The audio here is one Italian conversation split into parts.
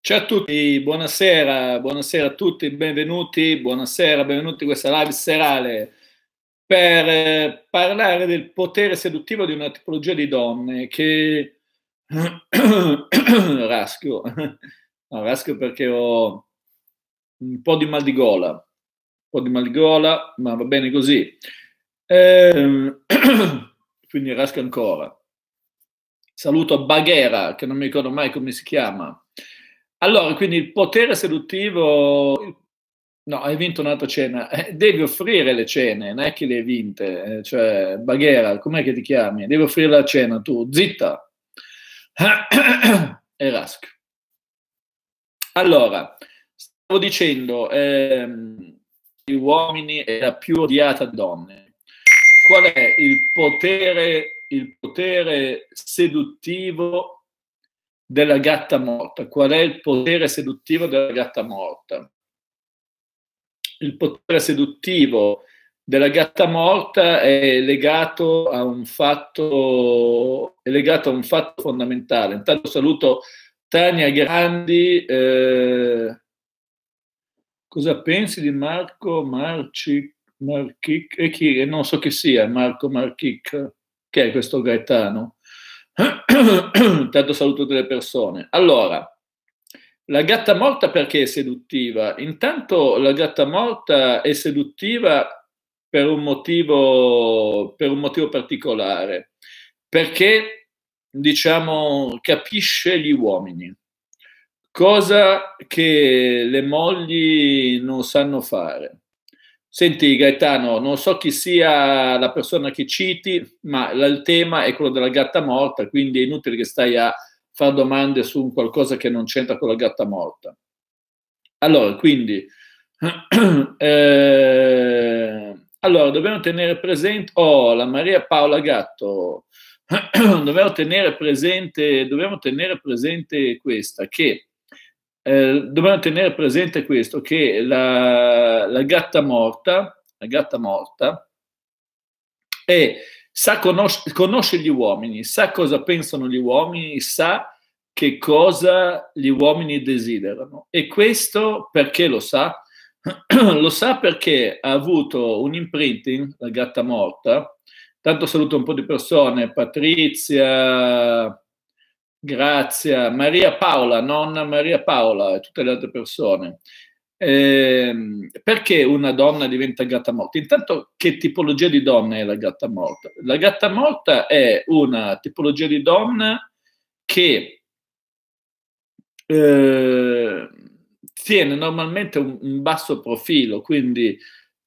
Ciao a tutti, buonasera, buonasera a tutti, benvenuti, buonasera, benvenuti a questa live serale per eh, parlare del potere seduttivo di una tipologia di donne che raschio, no, raschio perché ho un po' di mal di gola, un po' di mal di gola, ma va bene così. Ehm... quindi raschio ancora. Saluto Baghera, che non mi ricordo mai come si chiama. Allora, quindi il potere seduttivo, no, hai vinto un'altra cena, eh, devi offrire le cene, non è che le hai vinte, eh, cioè, Baghera, com'è che ti chiami? Devi offrire la cena, tu, zitta, E Erask. Allora, stavo dicendo, ehm, gli uomini è la più odiata donne. Qual è il potere, il potere seduttivo della gatta morta, qual è il potere seduttivo della gatta morta. Il potere seduttivo della gatta morta è legato a un fatto, a un fatto fondamentale. Intanto saluto Tania Grandi. Eh, cosa pensi di Marco Marcic? Marchic, e chi, non so chi sia Marco Marchic, che è questo gaetano. Intanto saluto delle persone. Allora, la gatta morta perché è seduttiva? Intanto la gatta morta è seduttiva per un motivo, per un motivo particolare, perché diciamo capisce gli uomini, cosa che le mogli non sanno fare Senti Gaetano, non so chi sia la persona che citi, ma il tema è quello della gatta morta, quindi è inutile che stai a fare domande su qualcosa che non c'entra con la gatta morta. Allora, quindi, eh, allora, dobbiamo tenere presente, oh, la Maria Paola Gatto, dobbiamo tenere presente, dobbiamo tenere presente questa, che eh, dobbiamo tenere presente questo, che la, la, gatta morta, la gatta morta è, sa conosce, conosce gli uomini, sa cosa pensano gli uomini, sa che cosa gli uomini desiderano. E questo perché lo sa? lo sa perché ha avuto un imprinting, la gatta morta, tanto saluto un po' di persone, Patrizia, Grazie Maria Paola, nonna Maria Paola e tutte le altre persone. Eh, perché una donna diventa gatta morta? Intanto, che tipologia di donna è la gatta morta? La gatta morta è una tipologia di donna che eh, tiene normalmente un, un, basso profilo, quindi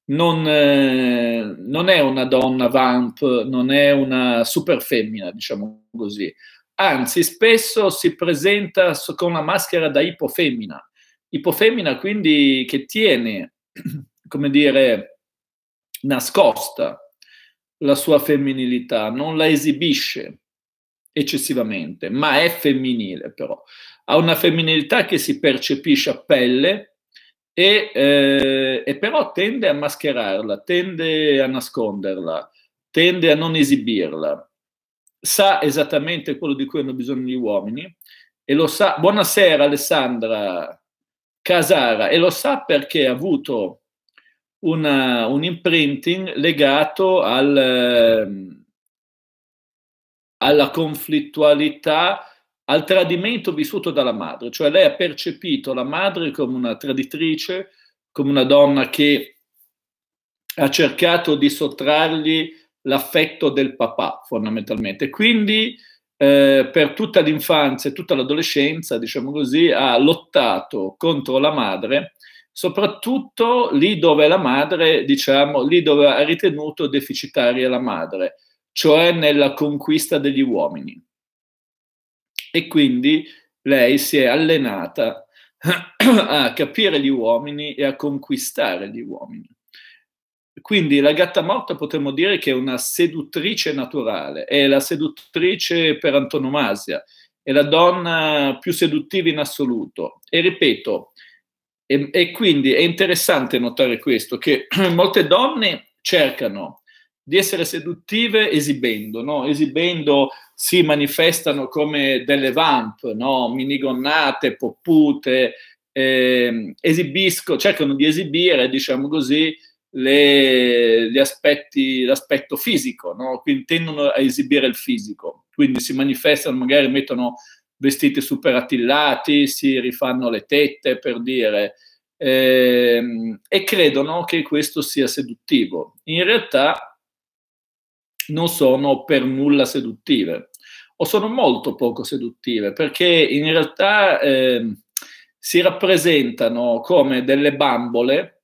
non, eh, non, è una donna vamp, non è una super femmina, diciamo così anzi spesso si presenta con la maschera da ipofemmina. Ipofemmina quindi che tiene, come dire, nascosta la sua femminilità, non la esibisce eccessivamente, ma è femminile però. Ha una femminilità che si percepisce a pelle e, eh, e però tende a mascherarla, tende a nasconderla, tende a non esibirla sa esattamente quello di cui hanno bisogno gli uomini e lo sa. Buonasera Alessandra Casara e lo sa perché ha avuto una, un imprinting legato al, eh, alla conflittualità, al tradimento vissuto dalla madre, cioè lei ha percepito la madre come una traditrice, come una donna che ha cercato di sottrargli l'affetto del papà fondamentalmente. Quindi eh, per tutta l'infanzia e tutta l'adolescenza, diciamo così, ha lottato contro la madre, soprattutto lì dove la madre, diciamo, lì dove ha ritenuto deficitaria la madre, cioè nella conquista degli uomini. E quindi lei si è allenata a capire gli uomini e a conquistare gli uomini. Quindi la gatta morta potremmo dire che è una seduttrice naturale, è la seduttrice per antonomasia, è la donna più seduttiva in assoluto. E ripeto, e, e quindi è interessante notare questo, che molte donne cercano di essere seduttive esibendo, no? esibendo si manifestano come delle vamp, no? minigonnate, poppute, eh, esibisco, cercano di esibire, diciamo così, le, gli aspetti, l'aspetto fisico, no? quindi tendono a esibire il fisico, quindi si manifestano, magari mettono vestiti super attillati, si rifanno le tette per dire, ehm, e credono che questo sia seduttivo. In realtà non sono per nulla seduttive o sono molto poco seduttive perché in realtà ehm, si rappresentano come delle bambole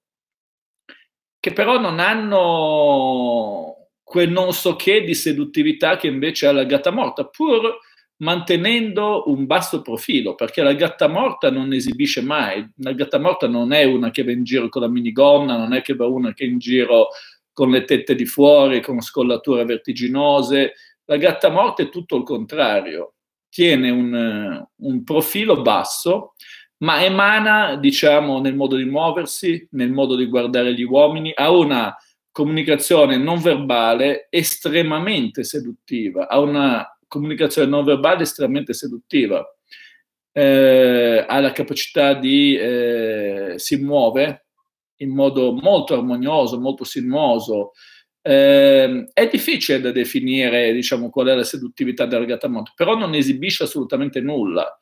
che però non hanno quel non so che di seduttività che invece ha la gatta morta, pur mantenendo un basso profilo, perché la gatta morta non esibisce mai, la gatta morta non è una che va in giro con la minigonna, non è che va una che è in giro con le tette di fuori, con scollature vertiginose, la gatta morta è tutto il contrario, tiene un, un profilo basso ma emana, diciamo, nel modo di muoversi, nel modo di guardare gli uomini, ha una comunicazione non verbale estremamente seduttiva, ha una comunicazione non verbale estremamente seduttiva, eh, ha la capacità di, eh, si muove in modo molto armonioso, molto sinuoso, eh, è difficile da definire, diciamo, qual è la seduttività del ragattamondo, però non esibisce assolutamente nulla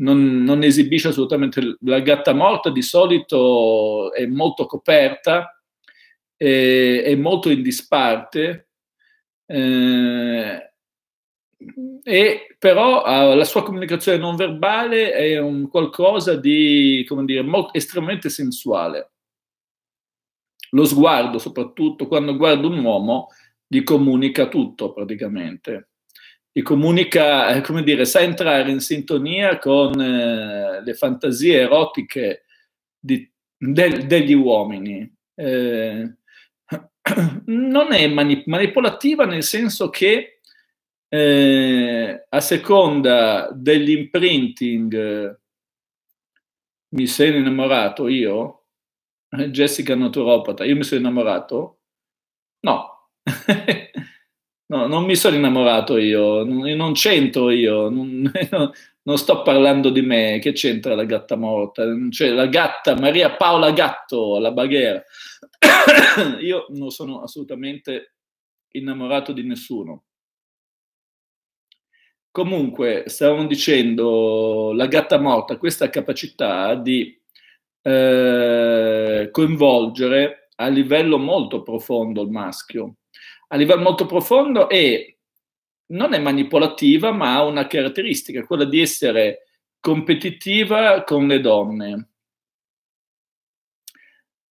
non, non esibisce assolutamente la gatta morta, di solito è molto coperta, è, è molto in disparte, eh, e però ah, la sua comunicazione non verbale è un qualcosa di, come dire, molto, estremamente sensuale. Lo sguardo, soprattutto quando guardo un uomo, gli comunica tutto praticamente ti comunica, eh, come dire, sa entrare in sintonia con eh, le fantasie erotiche di, de, degli uomini. Eh, non è mani, manipolativa nel senso che eh, a seconda dell'imprinting eh, mi sei innamorato io, eh, Jessica naturopata, io mi sono innamorato? No, no, non mi sono innamorato io, non c'entro io, non, non, sto parlando di me, che c'entra la gatta morta? Cioè la gatta, Maria Paola Gatto, la baghera. io non sono assolutamente innamorato di nessuno. Comunque, stavamo dicendo, la gatta morta, questa capacità di eh, coinvolgere a livello molto profondo il maschio, a livello molto profondo e non è manipolativa, ma ha una caratteristica, quella di essere competitiva con le donne.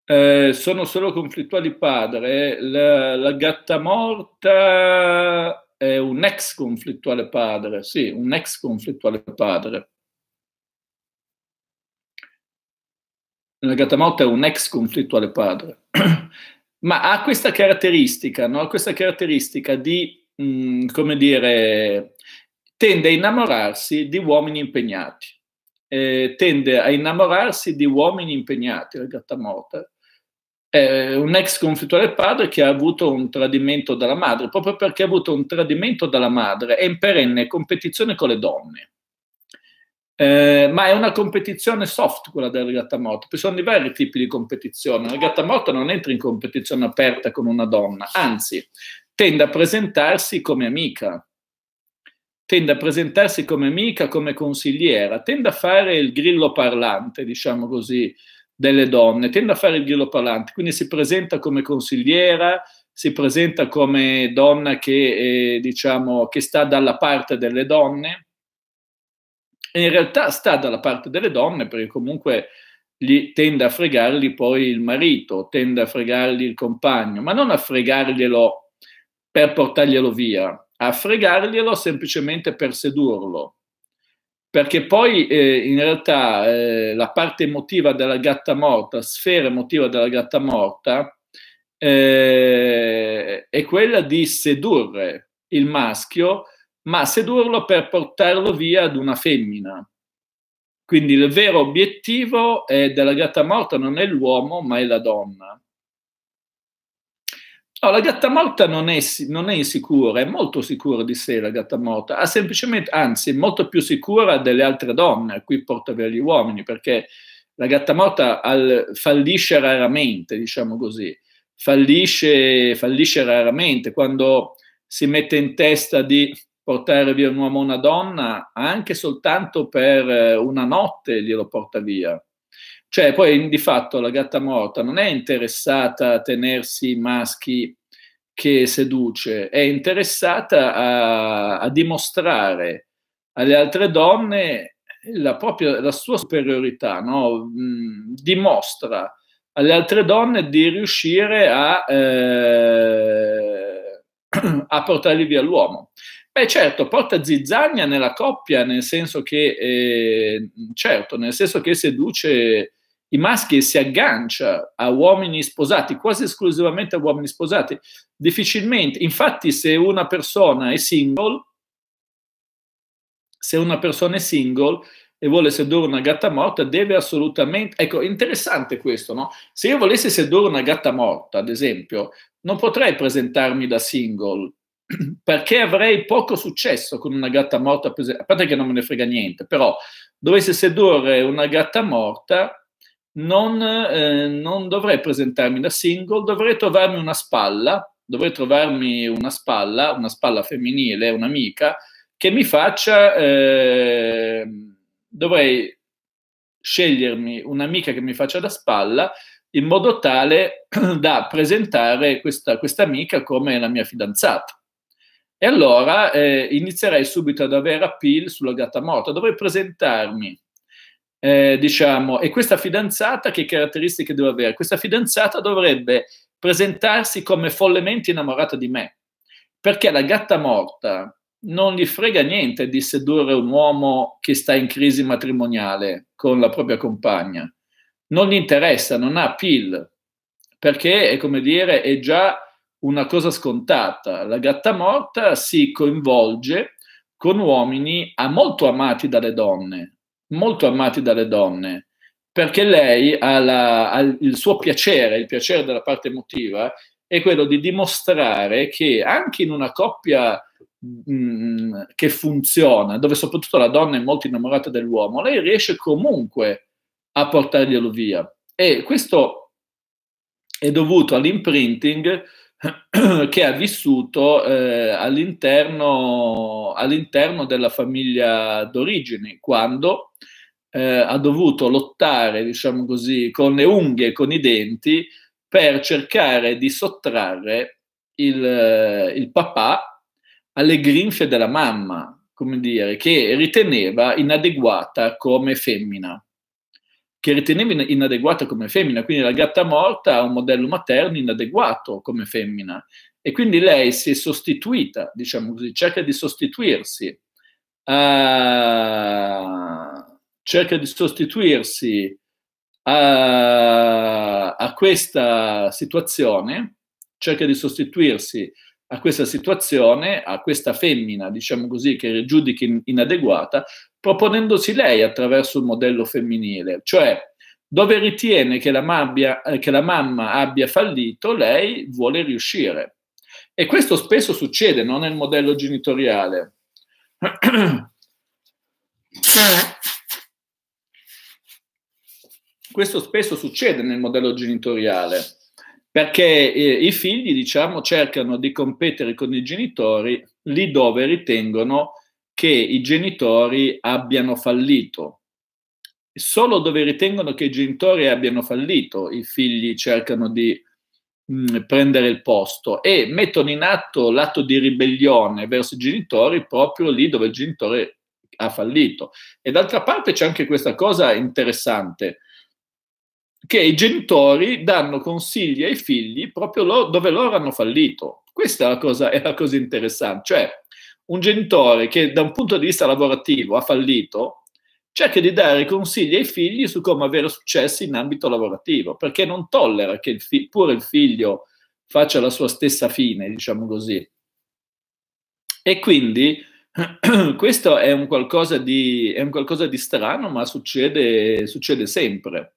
Eh, sono solo conflittuali padre. La, la gatta morta è un ex conflittuale padre, sì, un ex conflittuale padre. La gatta morta è un ex conflittuale padre. ma ha questa caratteristica, no? questa caratteristica di, mh, mm, come dire, tende a innamorarsi di uomini impegnati, eh, tende a innamorarsi di uomini impegnati, la gatta morta. Eh, un ex conflittuale padre che ha avuto un tradimento dalla madre, proprio perché ha avuto un tradimento dalla madre, è in perenne competizione con le donne. Eh, ma è una competizione soft quella del regattamoto, ci sono diversi tipi di competizione. Il regattamoto non entra in competizione aperta con una donna, anzi, tende a presentarsi come amica, tende a presentarsi come amica, come consigliera, tende a fare il grillo parlante, diciamo così, delle donne, tende a fare il grillo parlante, quindi si presenta come consigliera, si presenta come donna che, eh, diciamo, che sta dalla parte delle donne, e in realtà sta dalla parte delle donne perché comunque gli, tende a fregargli poi il marito, tende a fregargli il compagno, ma non a fregarglielo per portarglielo via, a fregarglielo semplicemente per sedurlo. Perché poi eh, in realtà eh, la parte emotiva della gatta morta, sfera emotiva della gatta morta, eh, è quella di sedurre il maschio ma sedurlo per portarlo via ad una femmina. Quindi il vero obiettivo della gatta morta non è l'uomo, ma è la donna. No, la gatta morta non è, non è, insicura, è molto sicura di sé la gatta morta, ha semplicemente, anzi, è molto più sicura delle altre donne, a cui porta via gli uomini, perché la gatta morta al, fallisce raramente, diciamo così, fallisce, fallisce raramente quando si mette in testa di portare via un uomo o una donna, anche soltanto per eh, una notte glielo porta via. Cioè, poi di fatto la gatta morta non è interessata a tenersi i maschi che seduce, è interessata a, a dimostrare alle altre donne la, propria, la sua superiorità, no? Mm, dimostra alle altre donne di riuscire a, eh, a portarli via l'uomo. Beh certo, porta zizzagna nella coppia, nel senso che, eh, certo, nel senso che seduce i maschi e si aggancia a uomini sposati, quasi esclusivamente a uomini sposati. Difficilmente, infatti se una persona è single, se una persona è single e vuole sedurre una gatta morta, deve assolutamente... Ecco, interessante questo, no? Se io volessi sedurre una gatta morta, ad esempio, non potrei presentarmi da single, perché avrei poco successo con una gatta morta, a parte che non me ne frega niente, però dovesse sedurre una gatta morta, non, eh, non dovrei presentarmi da single, dovrei trovarmi una spalla, dovrei trovarmi una spalla, una spalla femminile, un'amica, che mi faccia, eh, dovrei scegliermi un'amica che mi faccia da spalla in modo tale da presentare questa, questa amica come la mia fidanzata. E allora eh, inizierei subito ad avere appeal sulla gatta morta. Dovrei presentarmi, eh, diciamo, e questa fidanzata che caratteristiche deve avere? Questa fidanzata dovrebbe presentarsi come follemente innamorata di me, perché la gatta morta non gli frega niente di sedurre un uomo che sta in crisi matrimoniale con la propria compagna. Non gli interessa, non ha appeal, perché è come dire, è già una cosa scontata, la gatta morta si coinvolge con uomini molto amati dalle donne, molto amati dalle donne, perché lei ha, la, ha il suo piacere, il piacere della parte emotiva, è quello di dimostrare che anche in una coppia mh, mm, che funziona, dove soprattutto la donna è molto innamorata dell'uomo, lei riesce comunque a portarglielo via. E questo è dovuto all'imprinting che ha vissuto eh, all'interno, all'interno, della famiglia d'origine, quando eh, ha dovuto lottare, diciamo così, con le unghie e con i denti per cercare di sottrarre il, il papà alle grinfie della mamma, come dire, che riteneva inadeguata come femmina che riteneva inadeguata come femmina, quindi la gatta morta ha un modello materno inadeguato come femmina e quindi lei si è sostituita, diciamo così, cerca di sostituirsi, a, eh, cerca di sostituirsi a, eh, a questa situazione, cerca di sostituirsi a questa situazione, a questa femmina, diciamo così, che giudichi inadeguata, proponendosi lei attraverso un modello femminile, cioè dove ritiene che la, mabbia, eh, che la mamma abbia fallito, lei vuole riuscire. E questo spesso succede, non nel modello genitoriale. Questo spesso succede nel modello genitoriale perché eh, i figli, diciamo, cercano di competere con i genitori lì dove ritengono che i genitori abbiano fallito. Solo dove ritengono che i genitori abbiano fallito, i figli cercano di mh, mm, prendere il posto e mettono in atto l'atto di ribellione verso i genitori proprio lì dove il genitore ha fallito. E d'altra parte c'è anche questa cosa interessante che i genitori danno consigli ai figli proprio loro, dove loro hanno fallito. Questa è la, cosa, è la cosa interessante. Cioè, un genitore che da un punto di vista lavorativo ha fallito, cerca di dare consigli ai figli su come avere successo in ambito lavorativo, perché non tollera che il fi- pure il figlio faccia la sua stessa fine, diciamo così. E quindi questo è un qualcosa di, un qualcosa di strano, ma succede, succede sempre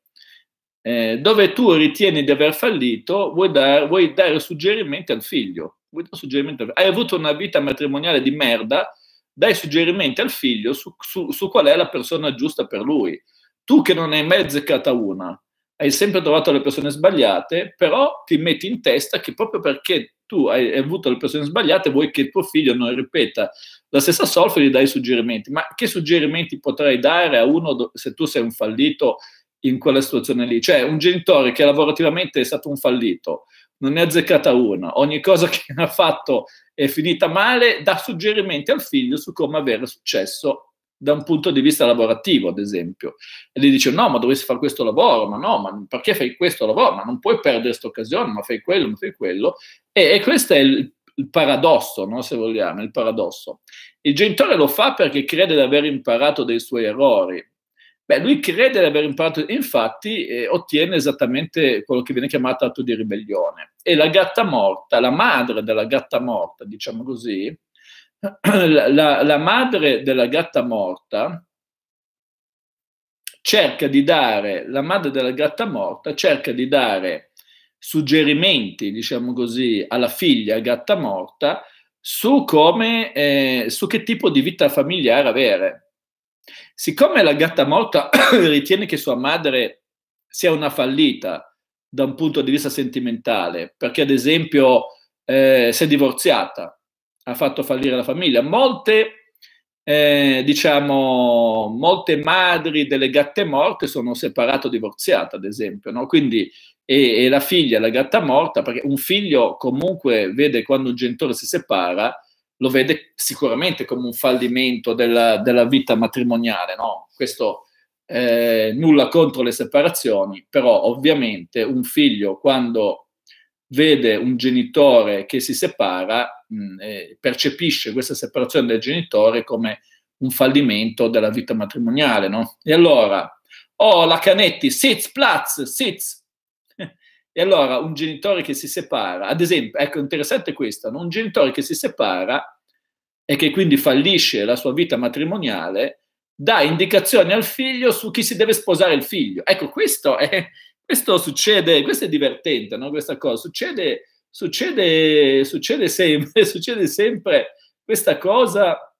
eh, dove tu ritieni di aver fallito, vuoi, dar, vuoi dare suggerimenti al figlio. Suggerimenti al, hai avuto una vita matrimoniale di merda, dai suggerimenti al figlio su, su, su qual è la persona giusta per lui. Tu che non hai mai zeccata una, hai sempre trovato le persone sbagliate, però ti metti in testa che proprio perché tu hai avuto le persone sbagliate, vuoi che tuo figlio non ripeta la stessa solfa e gli dai suggerimenti. Ma che suggerimenti potrai dare a uno se tu sei un fallito in quella situazione lì. Cioè un genitore che lavorativamente è stato un fallito, non ne ha azzeccata una, ogni cosa che ha fatto è finita male, dà suggerimenti al figlio su come avere successo da un punto di vista lavorativo, ad esempio. E gli dice, no, ma dovresti fare questo lavoro, ma no, ma perché fai questo lavoro? Ma non puoi perdere questa occasione, ma fai quello, ma fai quello. E, e questo è il, il paradosso, no? se vogliamo, il paradosso. Il genitore lo fa perché crede di aver imparato dai suoi errori, Beh, lui crede di aver imparato, infatti eh, ottiene esattamente quello che viene chiamato atto di ribellione. E la gatta morta, la madre della gatta morta, diciamo così, la, la madre della gatta morta cerca di dare, la madre della gatta morta cerca di dare suggerimenti, diciamo così, alla figlia gatta morta su come, eh, su che tipo di vita familiare avere. Siccome la gatta morta ritiene che sua madre sia una fallita da un punto di vista sentimentale, perché ad esempio eh, si è divorziata, ha fatto fallire la famiglia, molte, eh, diciamo, molte madri delle gatte morte sono separate o divorziate, ad esempio, no? Quindi e, e la figlia, la gatta morta, perché un figlio comunque vede quando un genitore si separa, lo vede sicuramente come un fallimento della, della vita matrimoniale, no? Questo eh, nulla contro le separazioni, però ovviamente un figlio quando vede un genitore che si separa, mh, mm, eh, percepisce questa separazione del genitore come un fallimento della vita matrimoniale, no? E allora, oh, la Canetti, sitz, platz, sitz, e allora un genitore che si separa, ad esempio, ecco interessante questo, no? un genitore che si separa e che quindi fallisce la sua vita matrimoniale, dà indicazioni al figlio su chi si deve sposare il figlio. Ecco, questo, è, questo succede, questo è divertente, no? questa cosa, succede, succede, succede sempre, succede sempre questa cosa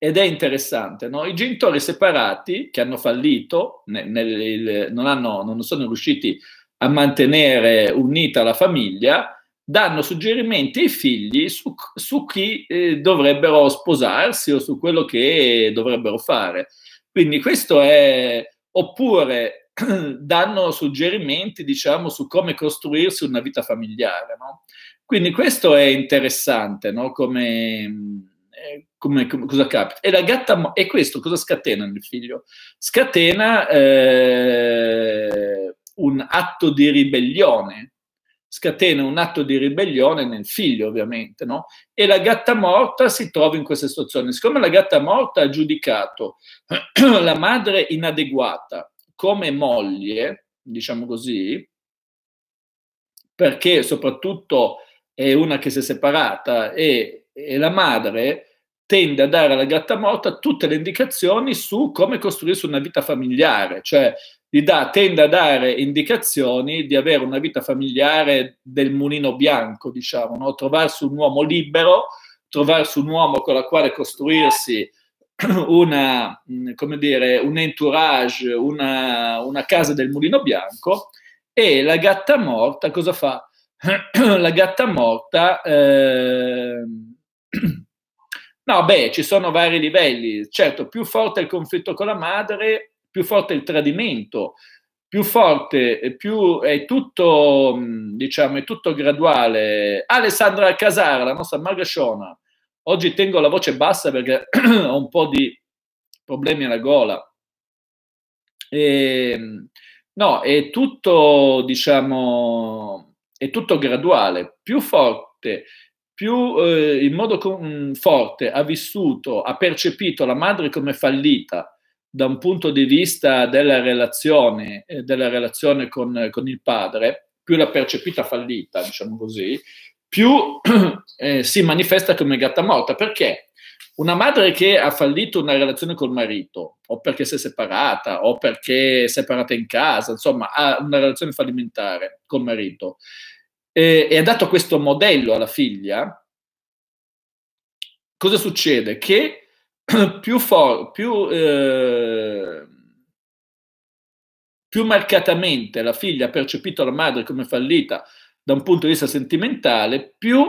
ed è interessante. No? I genitori separati che hanno fallito, nel, nel, non, hanno, non sono riusciti a a mantenere unita la famiglia, danno suggerimenti ai figli su, su chi eh, dovrebbero sposarsi o su quello che dovrebbero fare. Quindi questo è, oppure danno suggerimenti, diciamo, su come costruirsi una vita familiare. No? Quindi questo è interessante, no? come, eh, come, come, cosa capita. E, la gatta, e questo cosa scatena nel figlio? Scatena... Eh, un atto di ribellione, scatena un atto di ribellione nel figlio ovviamente, no? E la gatta morta si trova in questa situazione. Siccome la gatta morta ha giudicato la madre inadeguata come moglie, diciamo così, perché soprattutto è una che si è separata e, e la madre tende a dare alla gatta morta tutte le indicazioni su come costruirsi una vita familiare, cioè gli da, tende a dare indicazioni di avere una vita familiare del mulino bianco, diciamo, no? trovarsi un uomo libero, trovarsi un uomo con la quale costruirsi una, mm, come dire, un entourage, una, una casa del mulino bianco e la gatta morta cosa fa? la gatta morta, eh... no beh, ci sono vari livelli, certo più forte il conflitto con la madre, più forte il tradimento, più forte, più è tutto, diciamo, è tutto graduale. Alessandra Casara, la nostra magasciona, oggi tengo la voce bassa perché ho un po' di problemi alla gola. E, ehm, no, è tutto, diciamo, è tutto graduale, più forte, più eh, in modo com- forte ha vissuto, ha percepito la madre come fallita, da un punto di vista della relazione, eh, della relazione con, con, il padre, più la percepita fallita, diciamo così, più eh, si manifesta come gatta morta. Perché una madre che ha fallito una relazione col marito, o perché si è separata, o perché è separata in casa, insomma, ha una relazione fallimentare col marito, eh, e ha dato questo modello alla figlia, cosa succede? Che più, for- più, eh, più marcatamente la figlia ha percepito la madre come fallita da un punto di vista sentimentale, più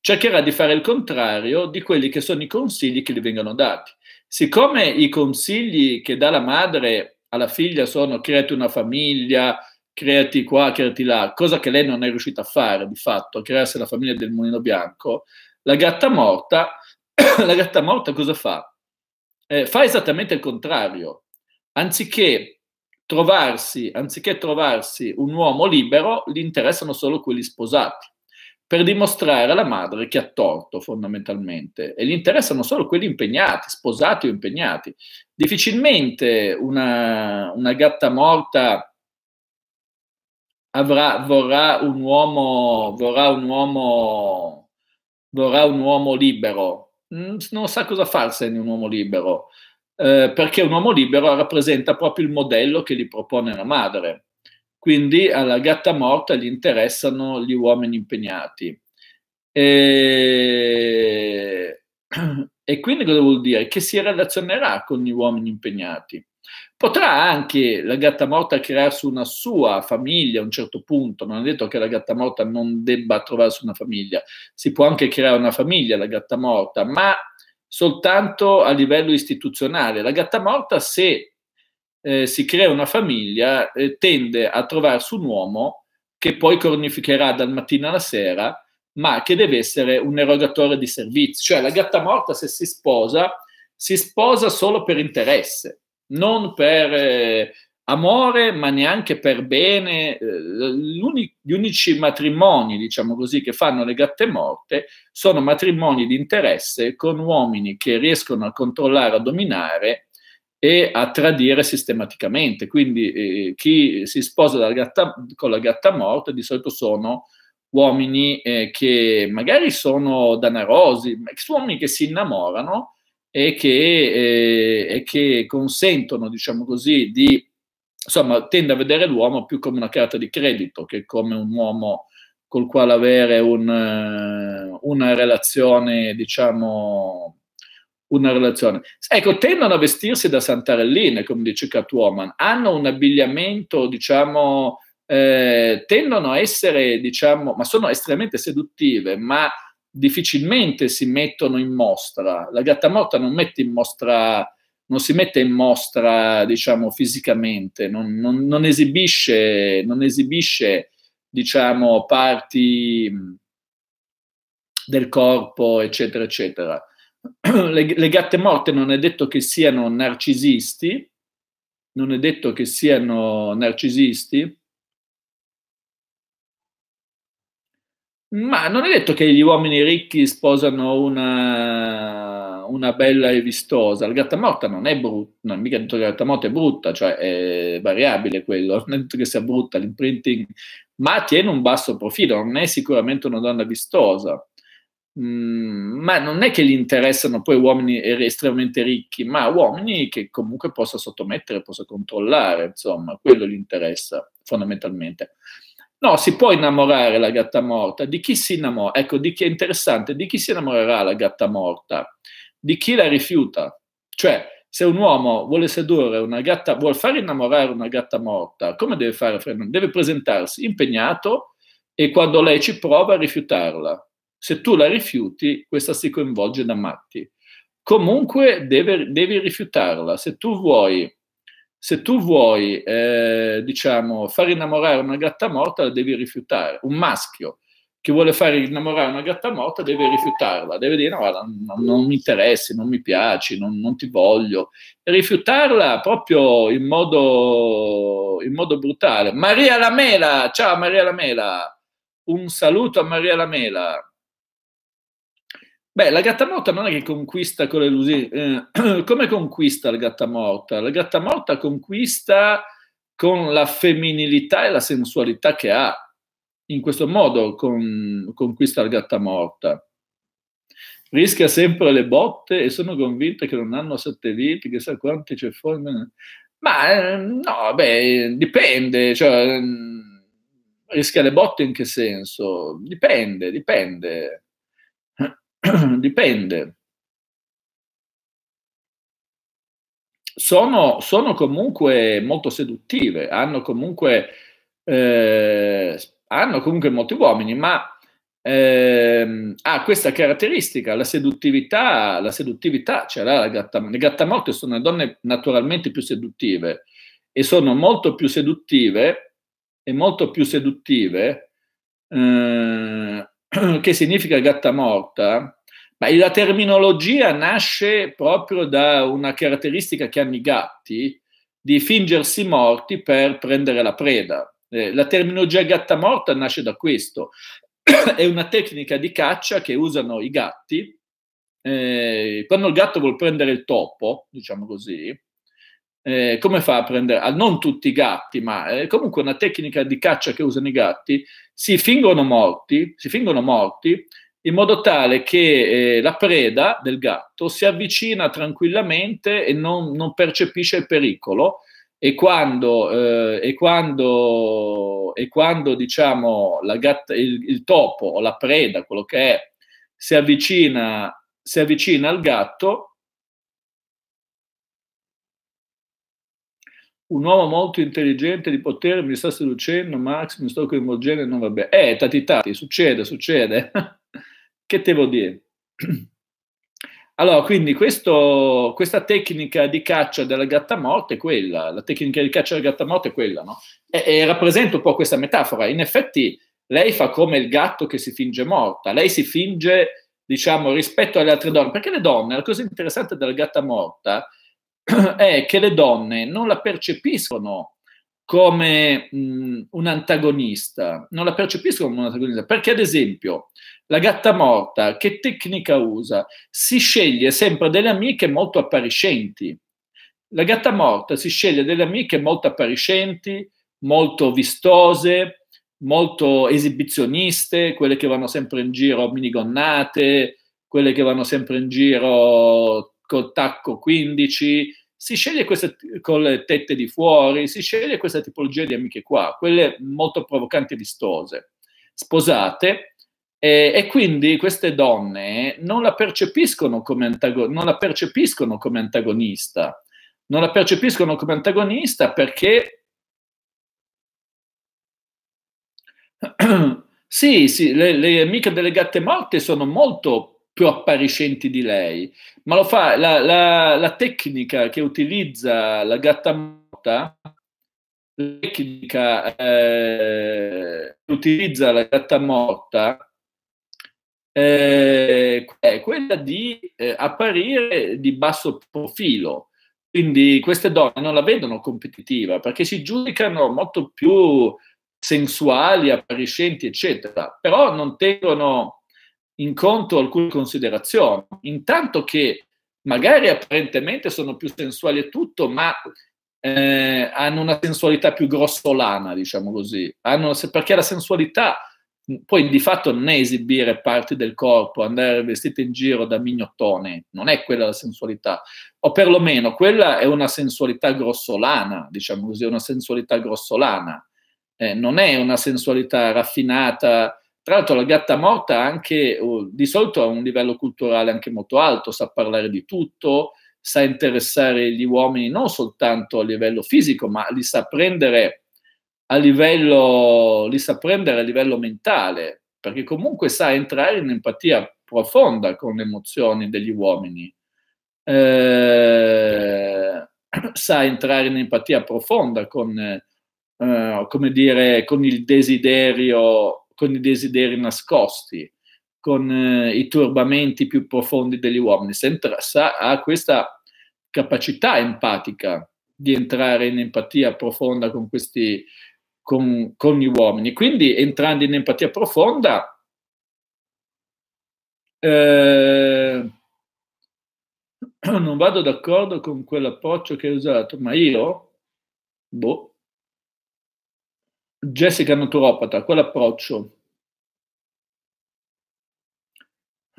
cercherà di fare il contrario di quelli che sono i consigli che le vengono dati. Siccome i consigli che dà la madre alla figlia sono creati una famiglia, creati qua, creati là, cosa che lei non è riuscita a fare di fatto, a crearsi la famiglia del mulino bianco, la gatta morta la gatta morta cosa fa? Eh, fa esattamente il contrario. Anziché trovarsi, anziché trovarsi un uomo libero, gli interessano solo quelli sposati, per dimostrare alla madre che ha torto fondamentalmente. E gli interessano solo quelli impegnati, sposati o impegnati. Difficilmente una, una gatta morta avrà, vorrà un uomo, vorrà un uomo, vorrà un uomo libero, Mm, non sa cosa farsene un uomo libero, eh, perché un uomo libero rappresenta proprio il modello che gli propone la madre. Quindi alla gatta morta gli interessano gli uomini impegnati. E, e quindi cosa vuol dire? Che si relazionerà con gli uomini impegnati. Potrà anche la gatta morta crearsi una sua famiglia a un certo punto, non è detto che la gatta morta non debba trovarsi una famiglia, si può anche creare una famiglia la gatta morta, ma soltanto a livello istituzionale. La gatta morta, se eh, si crea una famiglia, eh, tende a trovarsi un uomo che poi cornificherà dal mattino alla sera, ma che deve essere un erogatore di servizi. Cioè la gatta morta, se si sposa, si sposa solo per interesse non per eh, amore, ma neanche per bene. Eh, gli unici matrimoni, diciamo così, che fanno le gatte morte sono matrimoni di interesse con uomini che riescono a controllare, a dominare e a tradire sistematicamente. Quindi eh, chi si sposa la gatta, con la gatta morta di solito sono uomini eh, che magari sono danarosi, ma uomini che si innamorano e che, eh, e che consentono, diciamo così, di insomma, tende a vedere l'uomo più come una carta di credito che come un uomo col quale avere un, eh, una relazione, diciamo, una relazione. Ecco, tendono a vestirsi da santarelline, come dice Catwoman, hanno un abbigliamento, diciamo, eh, tendono a essere, diciamo, ma sono estremamente seduttive, ma difficilmente si mettono in mostra. La gatta morta non mette in mostra non si mette in mostra, diciamo, fisicamente, non, non, non, esibisce, non esibisce, diciamo, parti mm, del corpo, eccetera, eccetera. Le, le, gatte morte non è detto che siano narcisisti, non è detto che siano narcisisti, Ma non è detto che gli uomini ricchi sposano una, una bella e vistosa. La gatta morta non è brutta, non è mica detto che la gatta morta è brutta, cioè è variabile quello, non è detto che sia brutta l'imprinting, ma tiene un basso profilo, non è sicuramente una donna vistosa. Mm, ma non è che gli interessano poi uomini estremamente ricchi, ma uomini che comunque possa sottomettere, possa controllare, insomma, quello gli interessa fondamentalmente. No, si può innamorare la gatta morta. Di chi si innamora? Ecco, di chi è interessante, di chi si innamorerà la gatta morta? Di chi la rifiuta? Cioè, se un uomo vuole sedurre una gatta, vuole far innamorare una gatta morta, come deve fare Deve presentarsi impegnato e quando lei ci prova a rifiutarla. Se tu la rifiuti, questa si coinvolge da matti. Comunque deve, devi rifiutarla. Se tu vuoi se tu vuoi, eh, diciamo, far innamorare una gatta morta, la devi rifiutare. Un maschio che vuole far innamorare una gatta morta deve rifiutarla, deve dire no, non, non mi interessi, non mi piaci, non, non, ti voglio. Rifiutarla proprio in modo, in modo brutale. Maria Lamela, ciao Maria Lamela, un saluto a Maria Lamela. Beh, la gatta morta non è che conquista con le lusi. Eh, come conquista la gatta morta? La gatta morta conquista con la femminilità e la sensualità che ha. In questo modo con, conquista la gatta morta. Rischia sempre le botte e sono convinta che non hanno sette viti, chissà quanti c'è fuori. Ma eh, no, beh, dipende. Cioè, mm, rischia le botte in che senso? Dipende, dipende dipende. Sono, sono, comunque molto seduttive, hanno comunque, eh, hanno comunque molti uomini, ma eh, ha questa caratteristica, la seduttività, la seduttività ce l'ha la gatta, le gatta morte sono le donne naturalmente più seduttive e sono molto più seduttive e molto più seduttive eh, che significa gatta morta, la terminologia nasce proprio da una caratteristica che hanno i gatti di fingersi morti per prendere la preda. Eh, la terminologia gatta morta nasce da questo. È una tecnica di caccia che usano i gatti. Eh, quando il gatto vuole prendere il topo, diciamo così, eh, come fa a prendere, non tutti i gatti, ma è eh, comunque una tecnica di caccia che usano i gatti, si fingono morti, si fingono morti in modo tale che eh, la preda del gatto si avvicina tranquillamente e non, non percepisce il pericolo e quando, eh, e quando, e quando diciamo, gatta, il, il, topo o la preda, quello che è, si avvicina, si avvicina al gatto, un uomo molto intelligente di potere mi sta seducendo, Max mi sto coinvolgendo e non va bene. Eh, tati tati, succede, succede. che te vuol dire? Allora, quindi questo, questa tecnica di caccia della gatta gattamorte è quella, la tecnica di caccia della gatta gattamorte è quella, no? E, e rappresenta un po' questa metafora. In effetti, lei fa come il gatto che si finge morta, lei si finge, diciamo, rispetto alle altre donne, perché le donne, la cosa interessante della gatta morta è è che le donne non la percepiscono come mh, mm, un antagonista, non la percepiscono come un antagonista, perché ad esempio la gatta morta che tecnica usa? Si sceglie sempre delle amiche molto appariscenti. La gatta morta si sceglie delle amiche molto appariscenti, molto vistose, molto esibizioniste, quelle che vanno sempre in giro minigonnate, quelle che vanno sempre in giro col tacco 15, si sceglie questa, con le tette di fuori, si sceglie questa tipologia di amiche qua, quelle molto provocanti e vistose, sposate, e, e quindi queste donne non la, non la percepiscono come antagonista, non la percepiscono come antagonista perché sì, sì, le, le amiche delle gatte morte sono molto più appariscenti di lei, ma lo fa la, la, la tecnica che utilizza la gatta morta. la tecnica eh, che utilizza la gatta morta eh, è quella di eh, apparire di basso profilo. Quindi queste donne non la vedono competitiva perché si giudicano molto più sensuali, appariscenti, eccetera, però non tengono in conto alcune considerazioni. Intanto che magari apparentemente sono più sensuali e tutto, ma eh, hanno una sensualità più grossolana, diciamo così, hanno, perché la sensualità poi di fatto non è esibire parti del corpo, andare vestite in giro da mignottone, non è quella la sensualità, o perlomeno quella è una sensualità grossolana, diciamo così, una sensualità grossolana, eh, non è una sensualità raffinata, tra l'altro la gatta morta anche, oh, di solito ha un livello culturale anche molto alto, sa parlare di tutto, sa interessare gli uomini non soltanto a livello fisico, ma li sa prendere a livello, li sa prendere a livello mentale, perché comunque sa entrare in empatia profonda con le emozioni degli uomini. Eh, sa entrare in empatia profonda con, eh, come dire, con il desiderio con i desideri nascosti, con eh, i turbamenti più profondi degli uomini. Entra, sa, ha questa capacità empatica di entrare in empatia profonda con, questi, con, con gli uomini. Quindi entrando in empatia profonda, eh, non vado d'accordo con quell'approccio che hai usato, ma io, boh, Jessica Naturopata, quell'approccio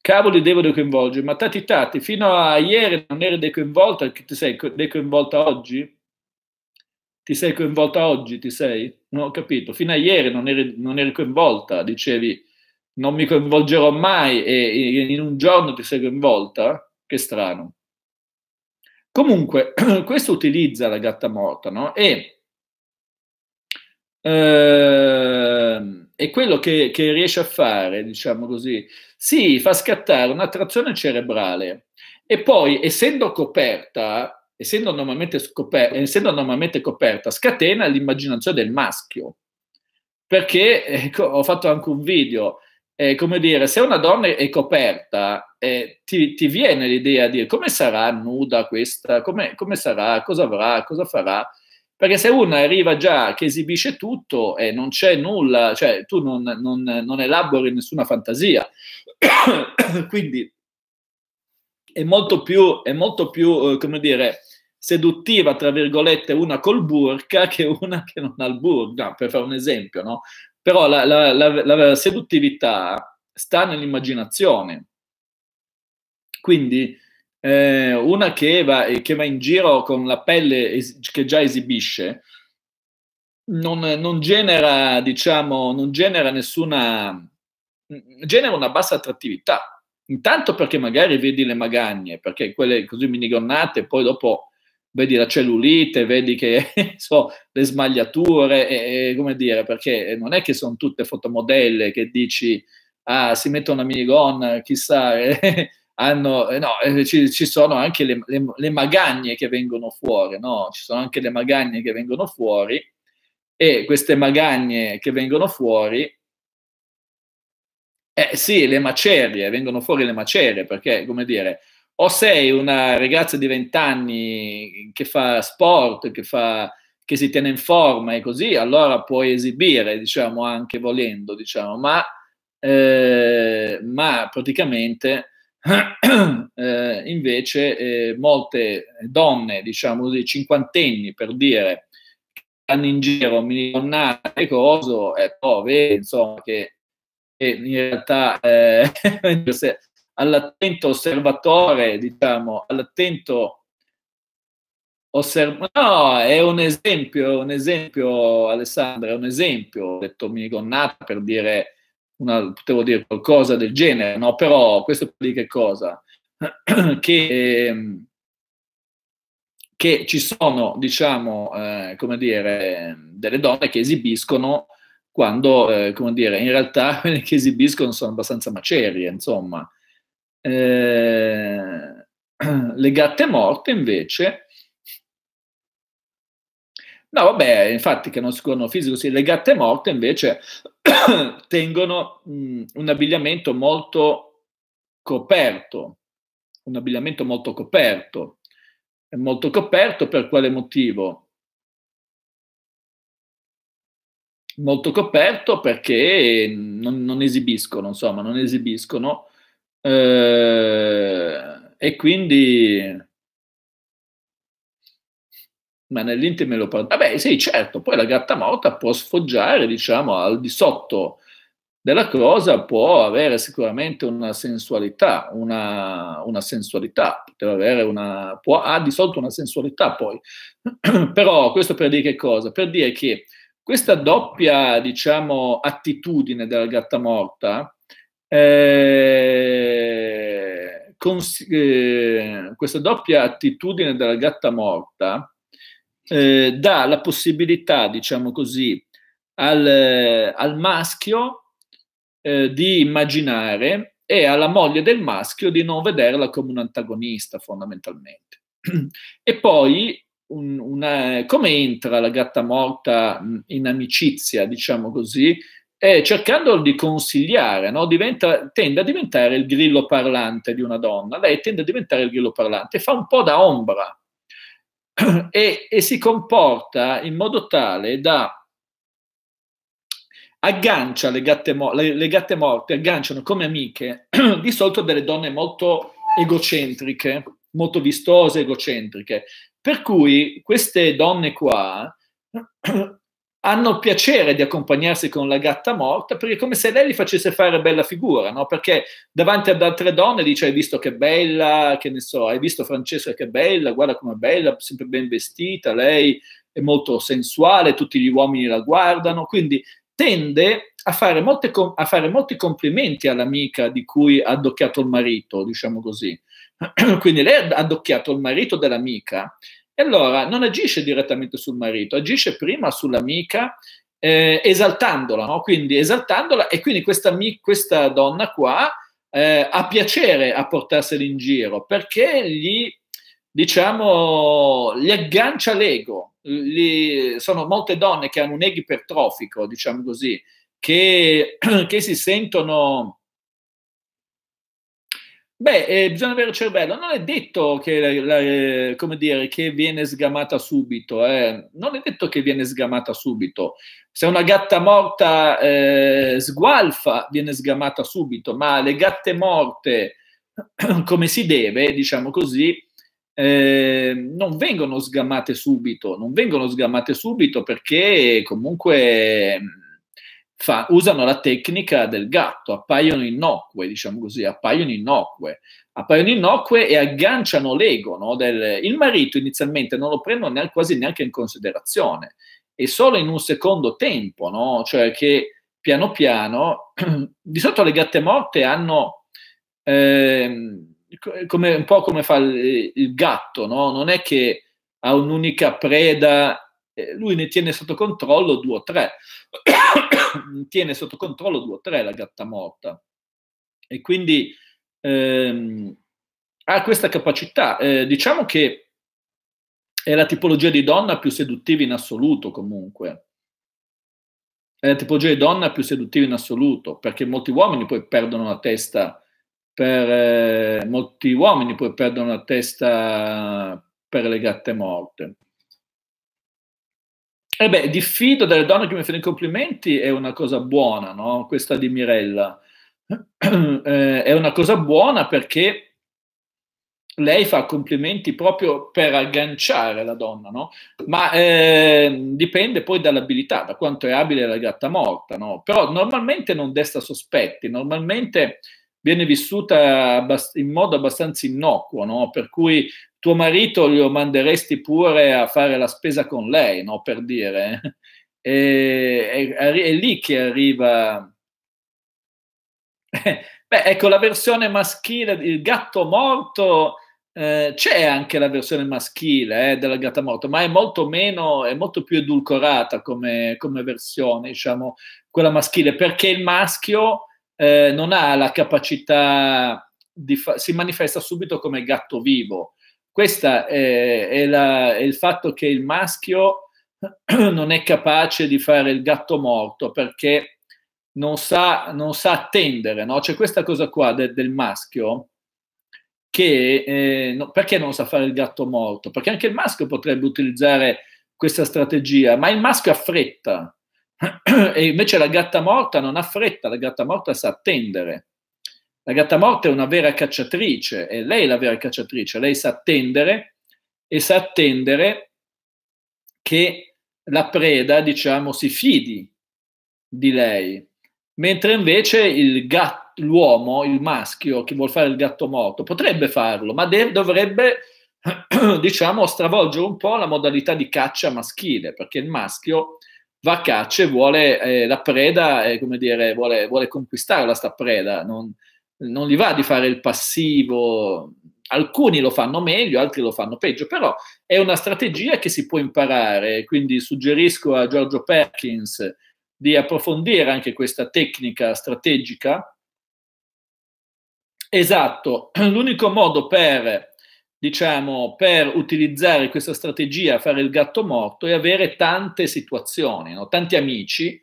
cavoli devo decoinvolgere, ma tati tati, fino a ieri non eri decoinvolta, ti sei decoinvolta oggi? Ti sei coinvolta oggi, ti sei? Non ho capito, fino a ieri non eri, non eri coinvolta, dicevi non mi coinvolgerò mai e in un giorno ti sei coinvolta? Che strano. Comunque, questo utilizza la gatta morta, no? E, eh, e quello che, che, riesce a fare, diciamo così, si fa scattare un'attrazione cerebrale e poi, essendo coperta, essendo normalmente, scoper- essendo normalmente coperta, scatena l'immaginazione del maschio. Perché, ecco, ho fatto anche un video, eh, come dire, se una donna è coperta, eh, ti, ti, viene l'idea di come sarà nuda questa, come, come, sarà, cosa avrà, cosa farà. Perché se una arriva già che esibisce tutto e eh, non c'è nulla, cioè tu non, non, non elabori nessuna fantasia. Quindi è molto più, è molto più eh, come dire, seduttiva, tra virgolette, una col burka che una che non ha il burka, no, per fare un esempio, no? Però la, la, la, la seduttività sta nell'immaginazione. Quindi eh, una che va, eh, che va, in giro con la pelle es- che già esibisce non, non, genera, diciamo, non genera nessuna... Mm, genera una bassa attrattività. Intanto perché magari vedi le magagne, perché quelle così minigonnate, poi dopo vedi la cellulite, vedi che so, le smagliature, e, e, come dire, perché non è che sono tutte fotomodelle che dici, ah, si mettono una minigonna, chissà, eh, hanno, eh, no, eh, ci, ci, sono anche le, le, le, magagne che vengono fuori, no? Ci sono anche le magagne che vengono fuori e queste magagne che vengono fuori, eh sì, le macerie, vengono fuori le macerie, perché, come dire, o sei una ragazza di 20 anni che fa sport, che, fa, che si tiene in forma e così, allora puoi esibire, diciamo, anche volendo, diciamo, ma, eh, ma praticamente eh, invece eh, molte donne, diciamo così, cinquantenni per dire, vanno in giro milionate e coso, e poi oh, vedi, insomma, che, che in realtà... Eh, se, cioè, all'attento osservatore, diciamo, all'attento osservatore. No, è un esempio, è un esempio, Alessandra, è un esempio. Ho detto minigonnata per dire, una, potevo dire qualcosa del genere, no? Però questo è dire che cosa? che... Ehm, che ci sono, diciamo, eh, come dire, delle donne che esibiscono quando, eh, come dire, in realtà quelle che esibiscono sono abbastanza macerie, insomma. Eh, le gatte morte invece No, vabbè, infatti che non si conoscono fisico, sì, le gatte morte invece tengono mh, un abbigliamento molto coperto, un abbigliamento molto coperto. È molto coperto per quale motivo? Molto coperto perché non, non esibiscono, insomma, non esibiscono eh, e quindi... Ma nell'intimo lo parlo. Vabbè, sì, certo, poi la gatta morta può sfoggiare, diciamo, al di sotto della cosa può avere sicuramente una sensualità, una, una sensualità, poteva avere una, può, ha di solito una sensualità poi. Però questo per dire che cosa? Per dire che questa doppia, diciamo, attitudine della gatta morta eh, cons- eh, questa doppia attitudine della gatta morta eh, dà la possibilità, diciamo così, al, al maschio eh, di immaginare e alla moglie del maschio di non vederla come un antagonista fondamentalmente. e poi un, una, come entra la gatta morta in amicizia, diciamo così, eh, cercando di consigliare, no? Diventa, tende a diventare il grillo parlante di una donna, lei tende a diventare il grillo parlante, fa un po' da ombra e, e si comporta in modo tale da aggancia le gatte, mo- le, le gatte morte, agganciano come amiche di solito delle donne molto egocentriche, molto vistose, egocentriche, per cui queste donne qua hanno il piacere di accompagnarsi con la gatta morta perché è come se lei li facesse fare bella figura, no? Perché davanti ad altre donne dice hai visto che bella, che ne so, hai visto Francesca che bella, guarda com'è bella, sempre ben vestita, lei è molto sensuale, tutti gli uomini la guardano, quindi tende a fare, molte, a fare molti complimenti all'amica di cui ha addocchiato il marito, diciamo così. quindi lei ha addocchiato il marito dell'amica e allora non agisce direttamente sul marito, agisce prima sull'amica eh, esaltandola, no? quindi esaltandola e quindi questa, questa donna qua eh, ha piacere a portarsela in giro perché gli, diciamo, gli aggancia l'ego. Gli, sono molte donne che hanno un ego ipertrofico, diciamo così, che, che si sentono Beh, eh, bisogna avere cervello. Non è detto che, la, eh, come dire, che viene sgamata subito. Eh. Non è detto che viene sgamata subito. Se una gatta morta eh, sgualfa, viene sgamata subito, ma le gatte morte, come si deve, diciamo così, eh, non vengono sgamate subito. Non vengono sgamate subito perché comunque fa, usano la tecnica del gatto, appaiono innocue, diciamo così, appaiono innocue, appaiono innocue e agganciano l'ego no, del, il marito inizialmente non lo prendono neanche, quasi neanche in considerazione e solo in un secondo tempo, no? cioè che piano piano, di sotto le gatte morte hanno... Eh, come, un po' come fa il, il gatto, no? non è che ha un'unica preda eh, lui ne tiene sotto controllo due o tre, tiene sotto controllo due o tre la gatta morta. E quindi ehm, ha questa capacità. Eh, diciamo che è la tipologia di donna più seduttiva in assoluto comunque. È la tipologia di donna più seduttiva in assoluto, perché molti uomini poi perdono la testa per eh, molti uomini poi perdono la testa per le gatte morte. Eh beh, diffido delle donne che mi fanno i complimenti è una cosa buona, no? Questa di Mirella. Eh, è una cosa buona perché lei fa complimenti proprio per agganciare la donna, no? Ma eh, dipende poi dall'abilità, da quanto è abile la gatta morta, no? Però normalmente non desta sospetti, normalmente viene vissuta in modo abbastanza innocuo, no? per cui tuo marito lo manderesti pure a fare la spesa con lei, no? per dire. Eh? E, è, è lì che arriva... Eh, beh, ecco, la versione maschile, il gatto morto, eh, c'è anche la versione maschile eh, della gatta morta, ma è molto meno, è molto più edulcorata come, come versione, diciamo, quella maschile, perché il maschio eh, non ha la capacità di fa- si manifesta subito come gatto vivo, questo eh, è, è, è il fatto che il maschio non è capace di fare il gatto morto perché non sa, non sa attendere, no? C'è questa cosa qua de, del maschio che eh, no, perché non sa fare il gatto morto? Perché anche il maschio potrebbe utilizzare questa strategia, ma il maschio ha fretta e invece la gatta morta non ha fretta, la gatta morta sa attendere. La morta è una vera cacciatrice, è lei la vera cacciatrice, lei sa attendere e sa attendere che la preda, diciamo, si fidi di lei, mentre invece il gatto, l'uomo, il maschio che vuole fare il gatto morto, potrebbe farlo, ma de- dovrebbe, diciamo, stravolgere un po' la modalità di caccia maschile, perché il maschio va a caccia e vuole eh, la preda, eh, come dire, vuole, vuole conquistarla, sta preda, non, non gli va di fare il passivo, alcuni lo fanno meglio, altri lo fanno peggio, però è una strategia che si può imparare, quindi suggerisco a Giorgio Perkins di approfondire anche questa tecnica strategica. Esatto, l'unico modo per, diciamo, per utilizzare questa strategia, fare il gatto morto, è avere tante situazioni, no? tanti amici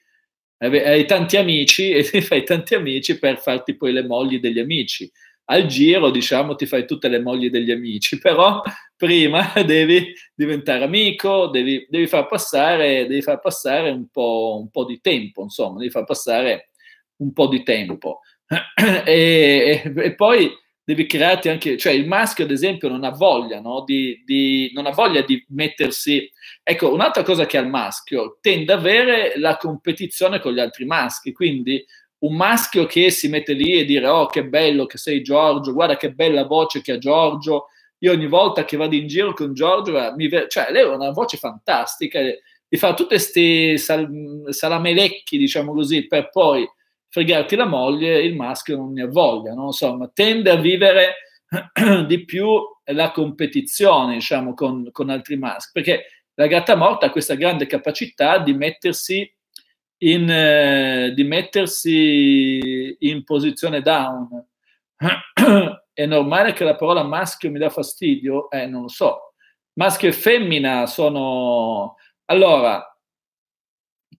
hai tanti amici e ti fai tanti amici per farti poi le mogli degli amici. Al giro, diciamo, ti fai tutte le mogli degli amici, però prima devi diventare amico, devi, devi far, passare, devi far passare un po', un po' di tempo, insomma, devi far passare un po' di tempo. E, e, e, poi devi crearti anche, cioè il maschio ad esempio non ha voglia, no? di, di, non ha voglia di mettersi, ecco un'altra cosa che ha il maschio, tende ad avere la competizione con gli altri maschi, quindi un maschio che si mette lì e dire oh che bello che sei Giorgio, guarda che bella voce che ha Giorgio, io ogni volta che vado in giro con Giorgio, eh, mi ver- cioè lei ha una voce fantastica, e eh, fa tutti questi sal- salamelecchi diciamo così, per poi fregarti la moglie, il maschio non ne ha voglia, no? insomma, tende a vivere di più la competizione, diciamo, con, con altri maschi, perché la gatta morta ha questa grande capacità di mettersi in, eh, di mettersi in posizione down. È normale che la parola maschio mi dà fastidio? Eh, non lo so. Maschio e femmina sono... Allora,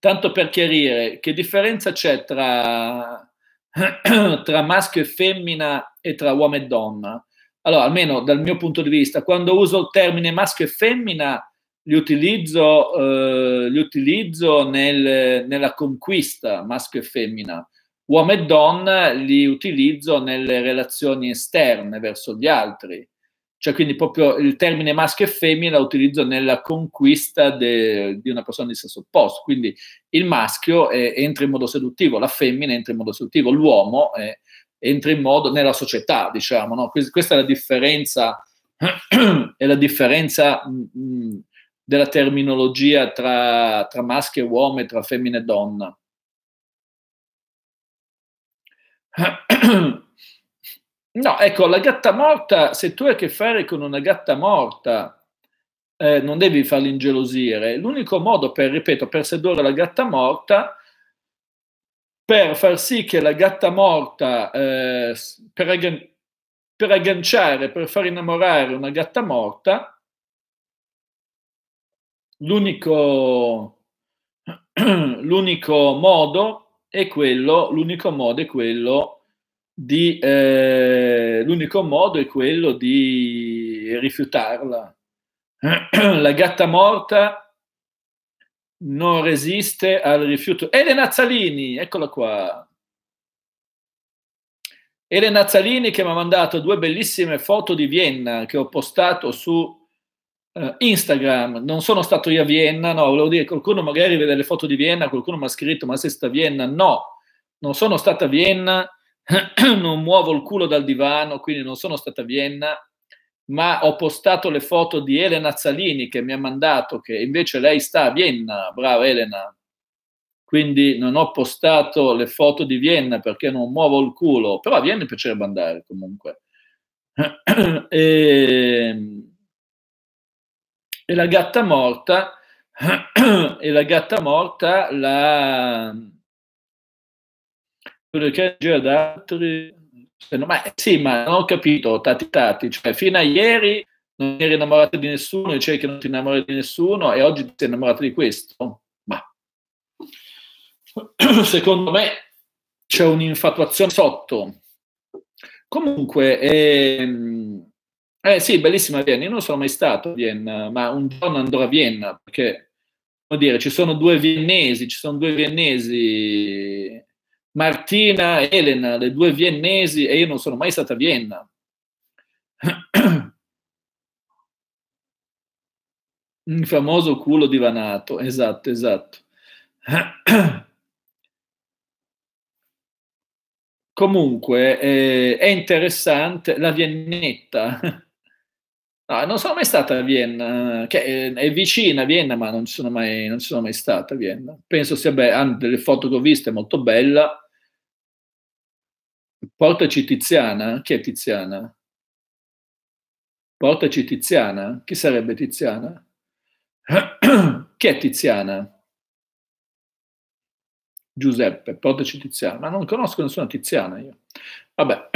tanto per chiarire, che differenza c'è tra, tra maschio e femmina e tra uomo e donna? Allora, almeno dal mio punto di vista, quando uso il termine maschio e femmina, li utilizzo, eh, li utilizzo nel, nella conquista maschio e femmina. Uomo e donna li utilizzo nelle relazioni esterne verso gli altri. Cioè, quindi proprio il termine maschio e femmina la utilizzo nella conquista de, di una persona di sesso opposto. Quindi il maschio eh, entra in modo seduttivo, la femmina entra in modo seduttivo, l'uomo eh, entra in modo nella società, diciamo. No? Questa è la differenza, è la differenza mh, mm, mm, della terminologia tra, tra maschio e uomo e tra femmina e donna. No, ecco, la gatta morta, se tu hai a che fare con una gatta morta, eh, non devi farla ingelosire. L'unico modo per, ripeto, per sedurre la gatta morta, per far sì che la gatta morta, eh, per, aggan- per agganciare, per far innamorare una gatta morta, l'unico, l'unico modo è quello, l'unico modo è quello di, eh, l'unico modo è quello di rifiutarla. La gatta morta non resiste al rifiuto. Elena Zalini, eccola qua. Elena Zalini che mi ha mandato due bellissime foto di Vienna che ho postato su eh, Instagram. Non sono stato io a Vienna, no, volevo dire qualcuno magari vede le foto di Vienna, qualcuno mi ha scritto ma sei stata a Vienna? No, non sono stato a Vienna non muovo il culo dal divano, quindi non sono stata a Vienna, ma ho postato le foto di Elena Zalini che mi ha mandato, che invece lei sta a Vienna, brava Elena. Quindi non ho postato le foto di Vienna perché non muovo il culo, però a Vienna mi piacerebbe andare comunque. e, e la gatta morta, e la gatta morta la perché c'è ad altri ma sì, ma non ho capito, tati tati, cioè fino a ieri non eri innamorato di nessuno, dicevi che non ti innamori di nessuno e oggi ti sei innamorato di questo? Ma secondo me c'è un'infatuazione sotto. Comunque, ehm, eh sì, bellissima Vienna, io non sono mai stato a Vienna, ma un giorno andrò a Vienna perché, come dire, ci sono due viennesi, ci sono due viennesi Martina, Elena, le due viennesi, e io non sono mai stata a Vienna. Il famoso culo divanato, esatto, esatto. Comunque eh, è interessante la Viennetta. No, non sono mai stata a Vienna, che eh, è vicina a Vienna, ma non ci sono mai, ci sono mai stata a Vienna. Penso sia bella, delle foto che ho visto è molto bella. Portaci Tiziana? Chi è Tiziana? Portaci Tiziana? Chi sarebbe Tiziana? Chi è Tiziana? Giuseppe, portaci Tiziana. Ma non conosco nessuna Tiziana io. Vabbè,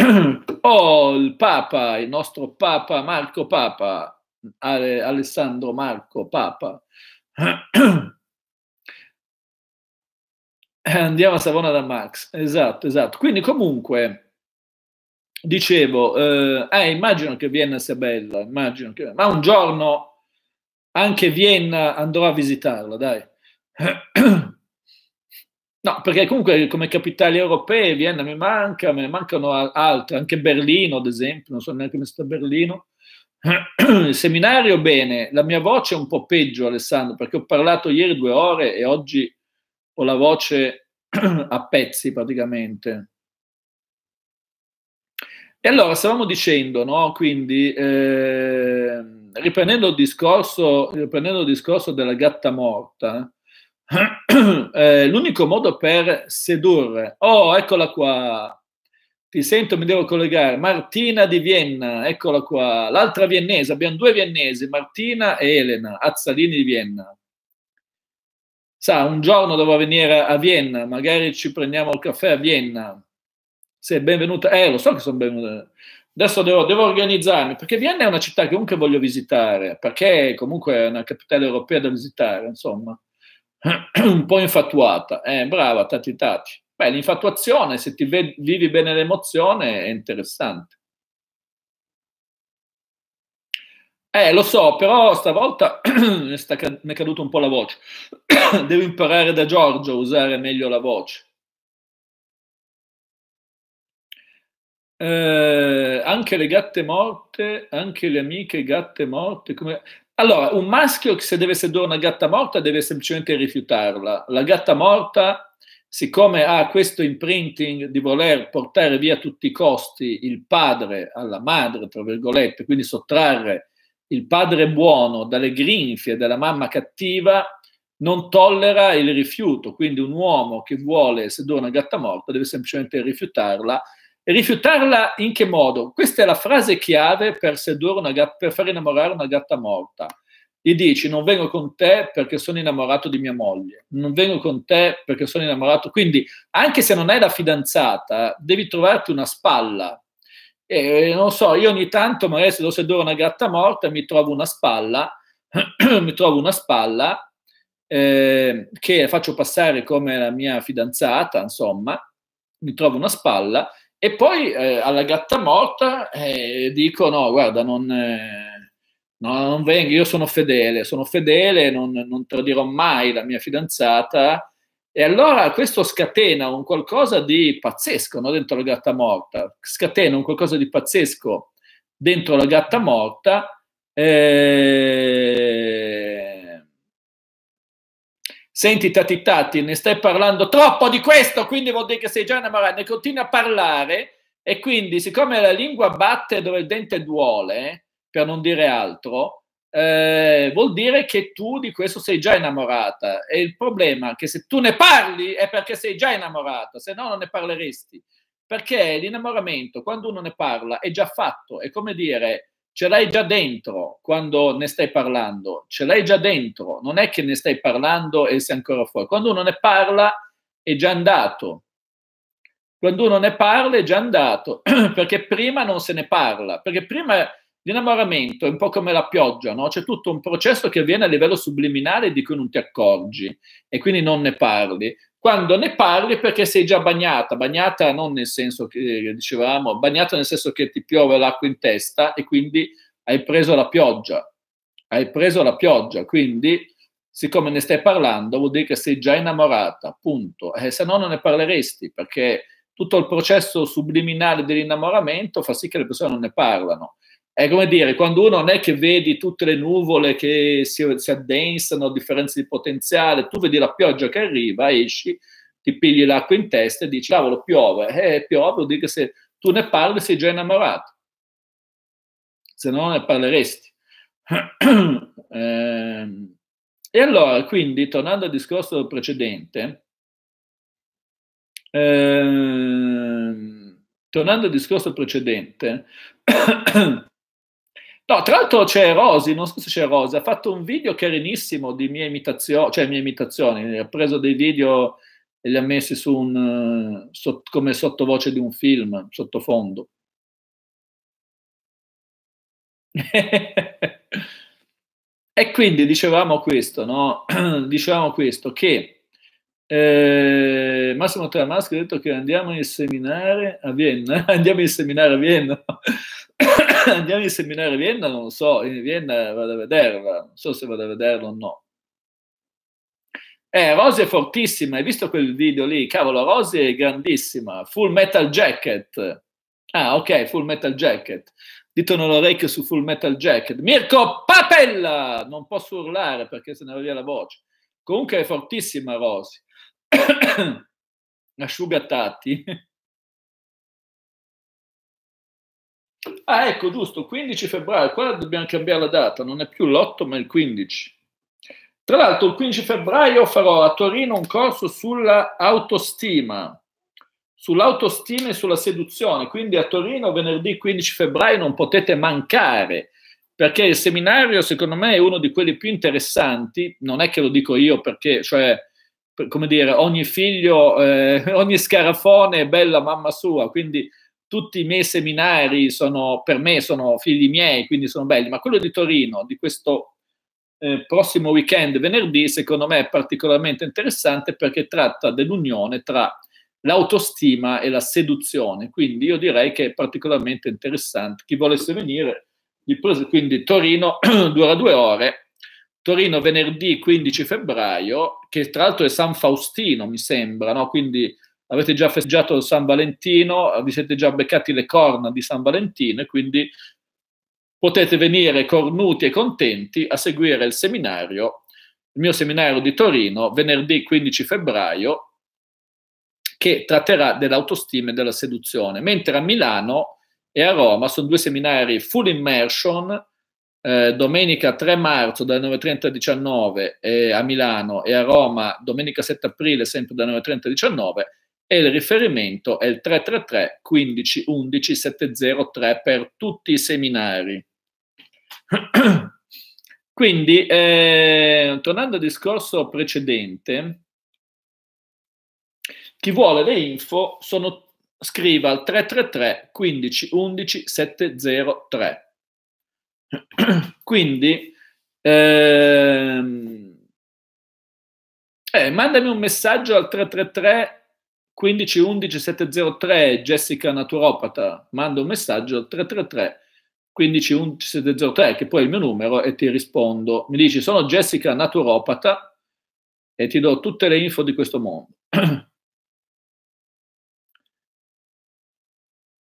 oh, il Papa, il nostro Papa Marco Papa, Alessandro Marco Papa. Eh, andiamo a Savona da Max, esatto, esatto. Quindi comunque, dicevo, eh, eh, immagino che Vienna sia bella, immagino che, ma un giorno anche Vienna andrò a visitarla, dai. No, perché comunque come capitali europee Vienna mi manca, me ne mancano altre, anche Berlino ad esempio, non so neanche come sta Berlino. Il seminario bene, la mia voce è un po' peggio Alessandro, perché ho parlato ieri due ore e oggi ho la voce a pezzi praticamente. E allora stavamo dicendo, no? Quindi, eh, riprendendo, il discorso, riprendendo il discorso della gatta morta, eh, l'unico modo per sedurre, oh, eccola qua, ti sento, mi devo collegare. Martina di Vienna, eccola qua. L'altra viennese, abbiamo due viennesi, Martina e Elena, Azzalini di Vienna. Sa, un giorno devo venire a Vienna, magari ci prendiamo il caffè a Vienna. Sei benvenuta. Eh, lo so che sono benvenuta. Adesso devo, devo, organizzarmi, perché Vienna è una città che comunque voglio visitare, perché comunque è una capitale europea da visitare, insomma. un po' infatuata. Eh, brava, tanti tanti. Beh, l'infatuazione, se ti ve- vivi bene l'emozione, è interessante. Eh, lo so, però stavolta mi è caduta un po' la voce. Devo imparare da Giorgio a usare meglio la voce. Eh, anche le gatte morte, anche le amiche gatte morte. Come... Allora, un maschio che se deve sedurre una gatta morta deve semplicemente rifiutarla. La gatta morta, siccome ha questo imprinting di voler portare via a tutti i costi il padre alla madre, tra virgolette, quindi sottrarre il padre buono dalle grinfie della mamma cattiva non tollera il rifiuto, quindi un uomo che vuole sedurre una gatta morta deve semplicemente rifiutarla. E rifiutarla in che modo? Questa è la frase chiave per, gatta, per far innamorare una gatta morta. Gli dici non vengo con te perché sono innamorato di mia moglie, non vengo con te perché sono innamorato. Quindi anche se non hai la fidanzata, devi trovarti una spalla e non so, io ogni tanto magari se devo sedere una gatta morta mi trovo una spalla, mi trovo una spalla eh, che faccio passare come la mia fidanzata, insomma, mi trovo una spalla e poi eh, alla gatta morta eh, dico no, guarda, non, eh, no, non vengo, io sono fedele, sono fedele, non, non tradirò mai la mia fidanzata e allora questo scatena un qualcosa di pazzesco no? dentro la gatta morta, scatena un qualcosa di pazzesco dentro la gatta morta. Eh... Senti, tati tati, ne stai parlando troppo di questo, quindi vuol dire che sei già innamorata, ne continui a parlare e quindi siccome la lingua batte dove il dente duole, per non dire altro, eh, vuol dire che tu di questo sei già innamorata. E il problema è che se tu ne parli è perché sei già innamorata, se no non ne parleresti. Perché l'innamoramento, quando uno ne parla, è già fatto, è come dire ce l'hai già dentro quando ne stai parlando, ce l'hai già dentro, non è che ne stai parlando e sei ancora fuori. Quando uno ne parla è già andato. Quando uno ne parla è già andato, perché prima non se ne parla, perché prima L'innamoramento è un po' come la pioggia, no? c'è tutto un processo che avviene a livello subliminale di cui non ti accorgi e quindi non ne parli. Quando ne parli perché sei già bagnata, bagnata non nel senso che eh, dicevamo, bagnata nel senso che ti piove l'acqua in testa e quindi hai preso la pioggia, hai preso la pioggia, quindi siccome ne stai parlando vuol dire che sei già innamorata, punto. Eh, se no non ne parleresti perché tutto il processo subliminale dell'innamoramento fa sì che le persone non ne parlano è come dire, quando uno non è che vedi tutte le nuvole che si, si addensano, differenze di potenziale, tu vedi la pioggia che arriva, esci, ti pigli l'acqua in testa e dici, cavolo, piove. Eh, piove vuol dire che se tu ne parli sei già innamorato, se no ne parleresti. Ehm, e allora, quindi, tornando al discorso precedente, eh, tornando al discorso precedente, ehm, No, tra l'altro c'è Rosy, non so se c'è Rosy, ha fatto un video carinissimo di mie imitazioni, cioè mie imitazioni, ha preso dei video e li ha messi su un, eh, so, come sottovoce di un film, sottofondo. e quindi dicevamo questo, no? dicevamo questo, che eh, Massimo Tramaschi ha detto che andiamo in seminare a Vienna, andiamo in seminare a Vienna. andiamo in seminario a Vienna, non so, in Vienna vado a vederla, non so se vado a vederla o no. Eh, Rosy è fortissima, hai visto quel video lì? Cavolo, Rosy è grandissima, Full Metal Jacket. Ah, ok, Full Metal Jacket. Ditono l'orecchio su Full Metal Jacket. Mirko Papella! Non posso urlare perché se ne va via la voce. Comunque è fortissima Rosy. Asciugatatti. Ah, ecco, giusto, 15 febbraio, qua dobbiamo cambiare la data, non è più l'8 ma il 15. Tra l'altro il 15 febbraio farò a Torino un corso sulla autostima, sull'autostima e sulla seduzione, quindi a Torino venerdì 15 febbraio non potete mancare, perché il seminario secondo me è uno di quelli più interessanti, non è che lo dico io perché, cioè, come dire, ogni figlio, eh, ogni scarafone è bella mamma sua, quindi tutti i miei seminari sono, per me sono figli miei, quindi sono belli, ma quello di Torino, di questo eh, prossimo weekend, venerdì, secondo me è particolarmente interessante perché tratta dell'unione tra l'autostima e la seduzione, quindi io direi che è particolarmente interessante. Chi volesse venire, quindi Torino dura due ore, Torino venerdì 15 febbraio, che tra l'altro è San Faustino, mi sembra, no? quindi avete già festeggiato San Valentino, vi siete già beccati le corna di San Valentino e quindi potete venire cornuti e contenti a seguire il seminario, il mio seminario di Torino, venerdì 15 febbraio, che tratterà dell'autostima e della seduzione, mentre a Milano e a Roma sono due seminari full immersion, eh, domenica 3 marzo dalle 9.30 a 19 eh, a Milano e a Roma domenica 7 aprile sempre dalle 9.30 a 19 e il riferimento è il 333 15 11 703 per tutti i seminari. Quindi, eh, tornando al discorso precedente, chi vuole le info sono, scriva al 333 15 11 703. Quindi, eh, eh, mandami un messaggio al 333 1511703 Jessica Naturopata, manda un messaggio al 333 1511703 che poi è il mio numero e ti rispondo. Mi dici sono Jessica Naturopata e ti do tutte le info di questo mondo.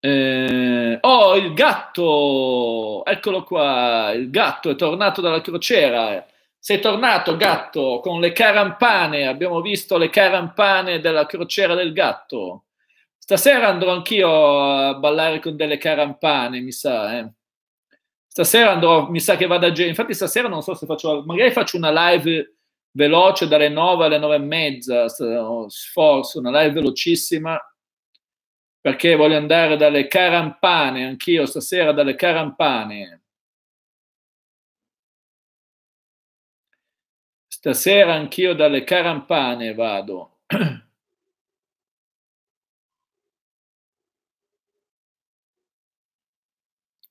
Eh, oh, il gatto! Eccolo qua, il gatto è tornato dalla crociera. Eh. Sei tornato, gatto, con le carampane. Abbiamo visto le carampane della crociera del gatto. Stasera andrò anch'io a ballare con delle carampane, mi sa. Eh. Stasera andrò, mi sa che vado a girare. Infatti stasera non so se faccio, magari faccio una live veloce dalle 9 alle 9 e mezza, oh, forse una live velocissima, perché voglio andare dalle carampane, anch'io stasera dalle carampane. Stasera anch'io dalle carampane vado.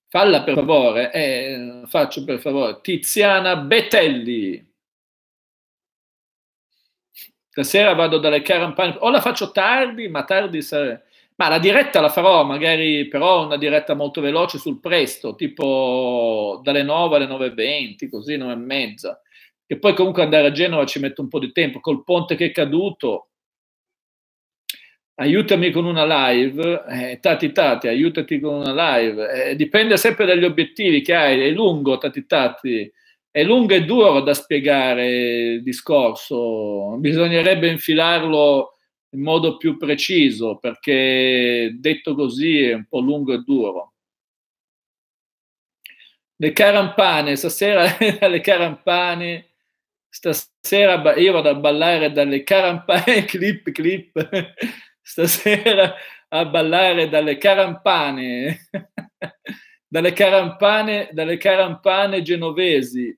Falla per favore, eh, faccio per favore. Tiziana Betelli. Stasera vado dalle carampane, o la faccio tardi, ma tardi sarebbe. Ma la diretta la farò magari, però una diretta molto veloce sul presto, tipo dalle 9 alle 9.20, così 9 e mezza che poi comunque andare a Genova ci mette un po' di tempo, col ponte che è caduto, aiutami con una live, eh, tati tati, aiutati con una live, eh, dipende sempre dagli obiettivi che hai, è lungo tati tati, è lungo e duro da spiegare il discorso, bisognerebbe infilarlo in modo più preciso perché detto così è un po' lungo e duro. Le carampane, stasera le carampane stasera io vado a ballare dalle carampane, clip, clip, stasera a ballare dalle carampane, dalle carampane, dalle carampane genovesi.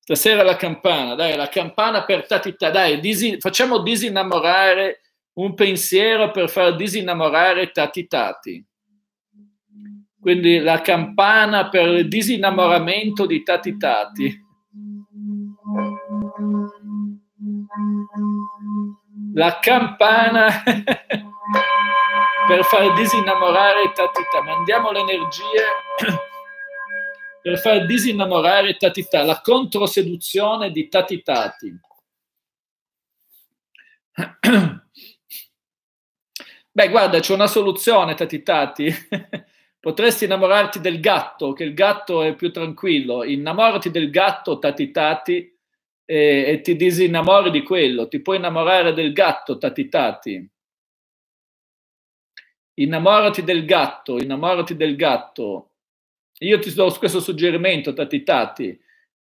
Stasera la campana, dai, la campana per Tatita, dai, disin- facciamo disinnamorare un pensiero per far disinnamorare Tati Tati. Quindi la campana per il disinnamoramento di Tati Tati. la campana per far disinnamorare Tatita. Mandiamo le energie per far disinnamorare Tatita, la controseduzione di Tatitati. Beh, guarda, c'è una soluzione, Tatitati. Potresti innamorarti del gatto, che il gatto è più tranquillo. Innamorati del gatto, Tatitati e, e ti disinnamori di quello, ti puoi innamorare del gatto, tati. Innamorati del gatto, innamorati del gatto. Io ti do questo suggerimento, tati.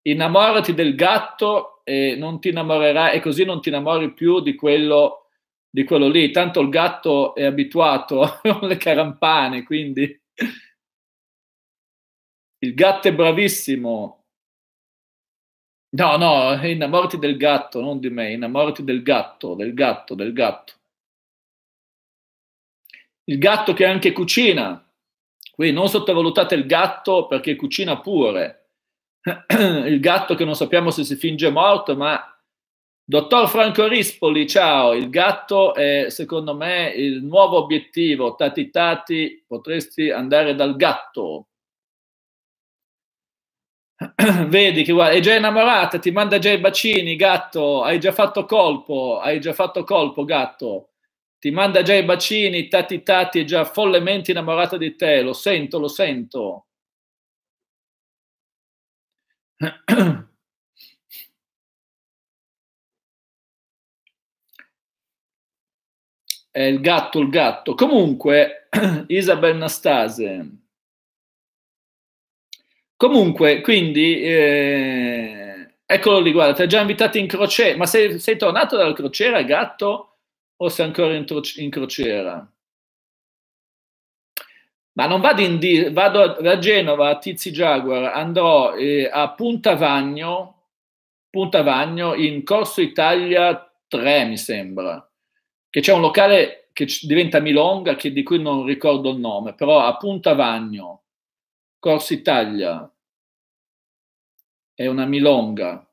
Innamorati del gatto e non ti innamorerai, e così non ti innamori più di quello di quello lì. Tanto il gatto è abituato alle carampane, quindi il gatto è bravissimo. No, no, innamorati del gatto, non di me, innamorati del gatto, del gatto, del gatto. Il gatto che anche cucina. Qui non sottovalutate il gatto perché cucina pure. Il gatto che non sappiamo se si finge morto, ma... Dottor Franco Rispoli, ciao, il gatto è secondo me il nuovo obiettivo. Tati tati, potresti andare dal gatto. vedi che guarda, è già innamorata, ti manda già i bacini, gatto, hai già fatto colpo, hai già fatto colpo, gatto, ti manda già i bacini, tati tati, è già follemente innamorata di te, lo sento, lo sento. È il gatto, il gatto. Comunque, Isabel Nastase, Comunque, quindi, eh, eccolo lì, guarda, ti ha già invitato in crociera, ma sei, sei, tornato dalla crociera, gatto, o sei ancora in, tro- in crociera? Ma non vado, in di- vado a, Genova, a Tizi Jaguar, andrò eh, a Punta Vagno, in Corso Italia 3, mi sembra, che c'è un locale che diventa Milonga, che, di cui non ricordo il nome, però a Punta Vagno. Corsi Italia è una milonga.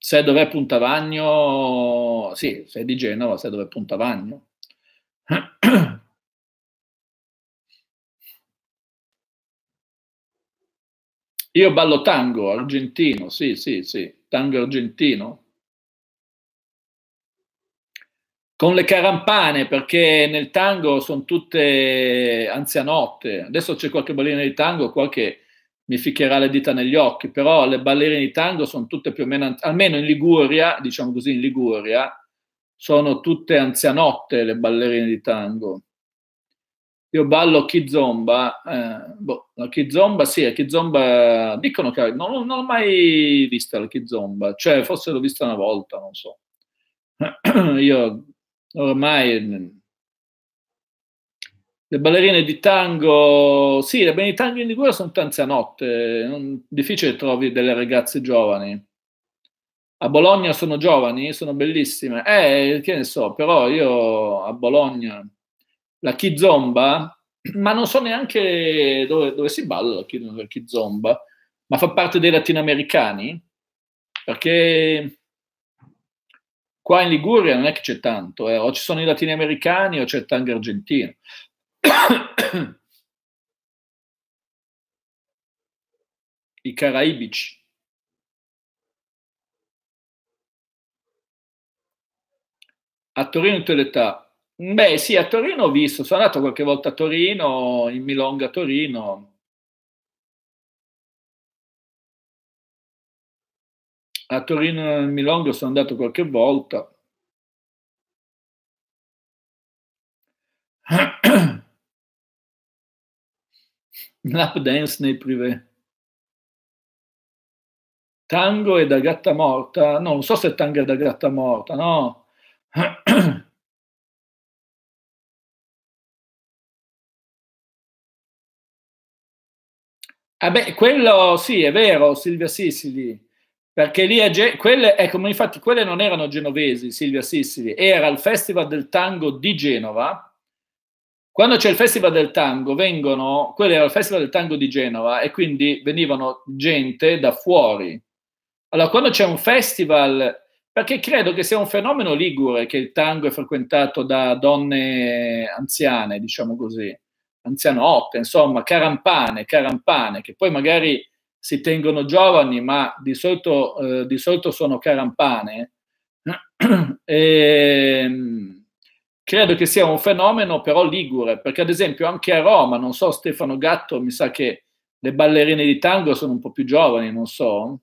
Se dov'è Puntavagno, sì, sei di Genova, se dov'è Puntavagno. Io ballo tango argentino, sì, sì, sì, tango argentino. con le carampane, perché nel tango sono tutte anzianotte. Adesso c'è qualche ballerina di tango, qualche mi ficcherà le dita negli occhi, però le ballerine di tango sono tutte più o meno, almeno in Liguria, diciamo così in Liguria, sono tutte anzianotte le ballerine di tango. Io ballo Kizomba, eh, boh, la Kizomba sì, la Kizomba, dicono che non, non, ho mai vista la Kizomba, cioè forse l'ho vista una volta, non so. Io ormai mm, le ballerine di tango, sì, le ballerine di tango in Liguria sono tante a notte, difficile trovi delle ragazze giovani. A Bologna sono giovani, sono bellissime. Eh, che ne so, però io a Bologna, la chizomba, ma non so neanche dove, dove si balla la chizomba, ma fa parte dei latinoamericani, perché Qua in Liguria non è che c'è tanto, eh. o ci sono i latini americani o c'è il tango argentino. I caraibici. A Torino in tutte Beh sì, a Torino ho visto, sono andato qualche volta a Torino, in Milonga a Torino, a Torino e Milongo sono andato qualche volta. Lap dance nei privé. Tango e da gatta morta, no, non so se tango è da gatta morta, no. Ah beh, quello sì, è vero, Silvia Sicili perché lì a Ge- quelle, ecco, infatti quelle non erano genovesi, Silvia Sissili, era il Festival del Tango di Genova. Quando c'è il Festival del Tango, vengono, quello era il Festival del Tango di Genova e quindi venivano gente da fuori. Allora, quando c'è un festival, perché credo che sia un fenomeno ligure che il tango è frequentato da donne anziane, diciamo così, anzianotte, insomma, carampane, carampane, che poi magari si tengono giovani, ma di solito, eh, di solito sono carampane, e, mm, credo che sia un fenomeno però ligure, perché ad esempio anche a Roma, non so, Stefano Gatto, mi sa che le ballerine di tango sono un po' più giovani, non so.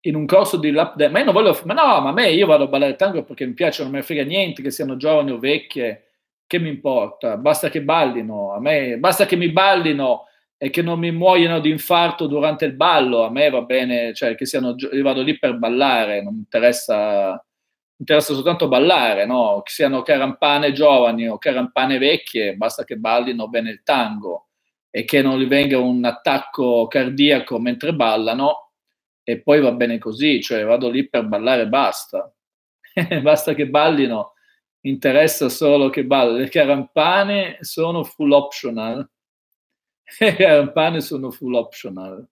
In un corso di lap dance, ma io non voglio, ma no, ma a me io vado a ballare tango perché mi piace, non me frega niente che siano giovani o vecchie, che mi importa, basta che ballino, a me basta che mi ballino e che non mi muoiono di infarto durante il ballo, a me va bene, cioè che siano, io vado lì per ballare, non mi interessa, mi interessa soltanto ballare, no? Che siano carampane giovani o carampane vecchie, basta che ballino bene il tango e che non gli venga un attacco cardiaco mentre ballano e poi va bene così, cioè vado lì per ballare e basta. basta che ballino, interessa solo che ballino, le carampane sono full optional pane sono full optional.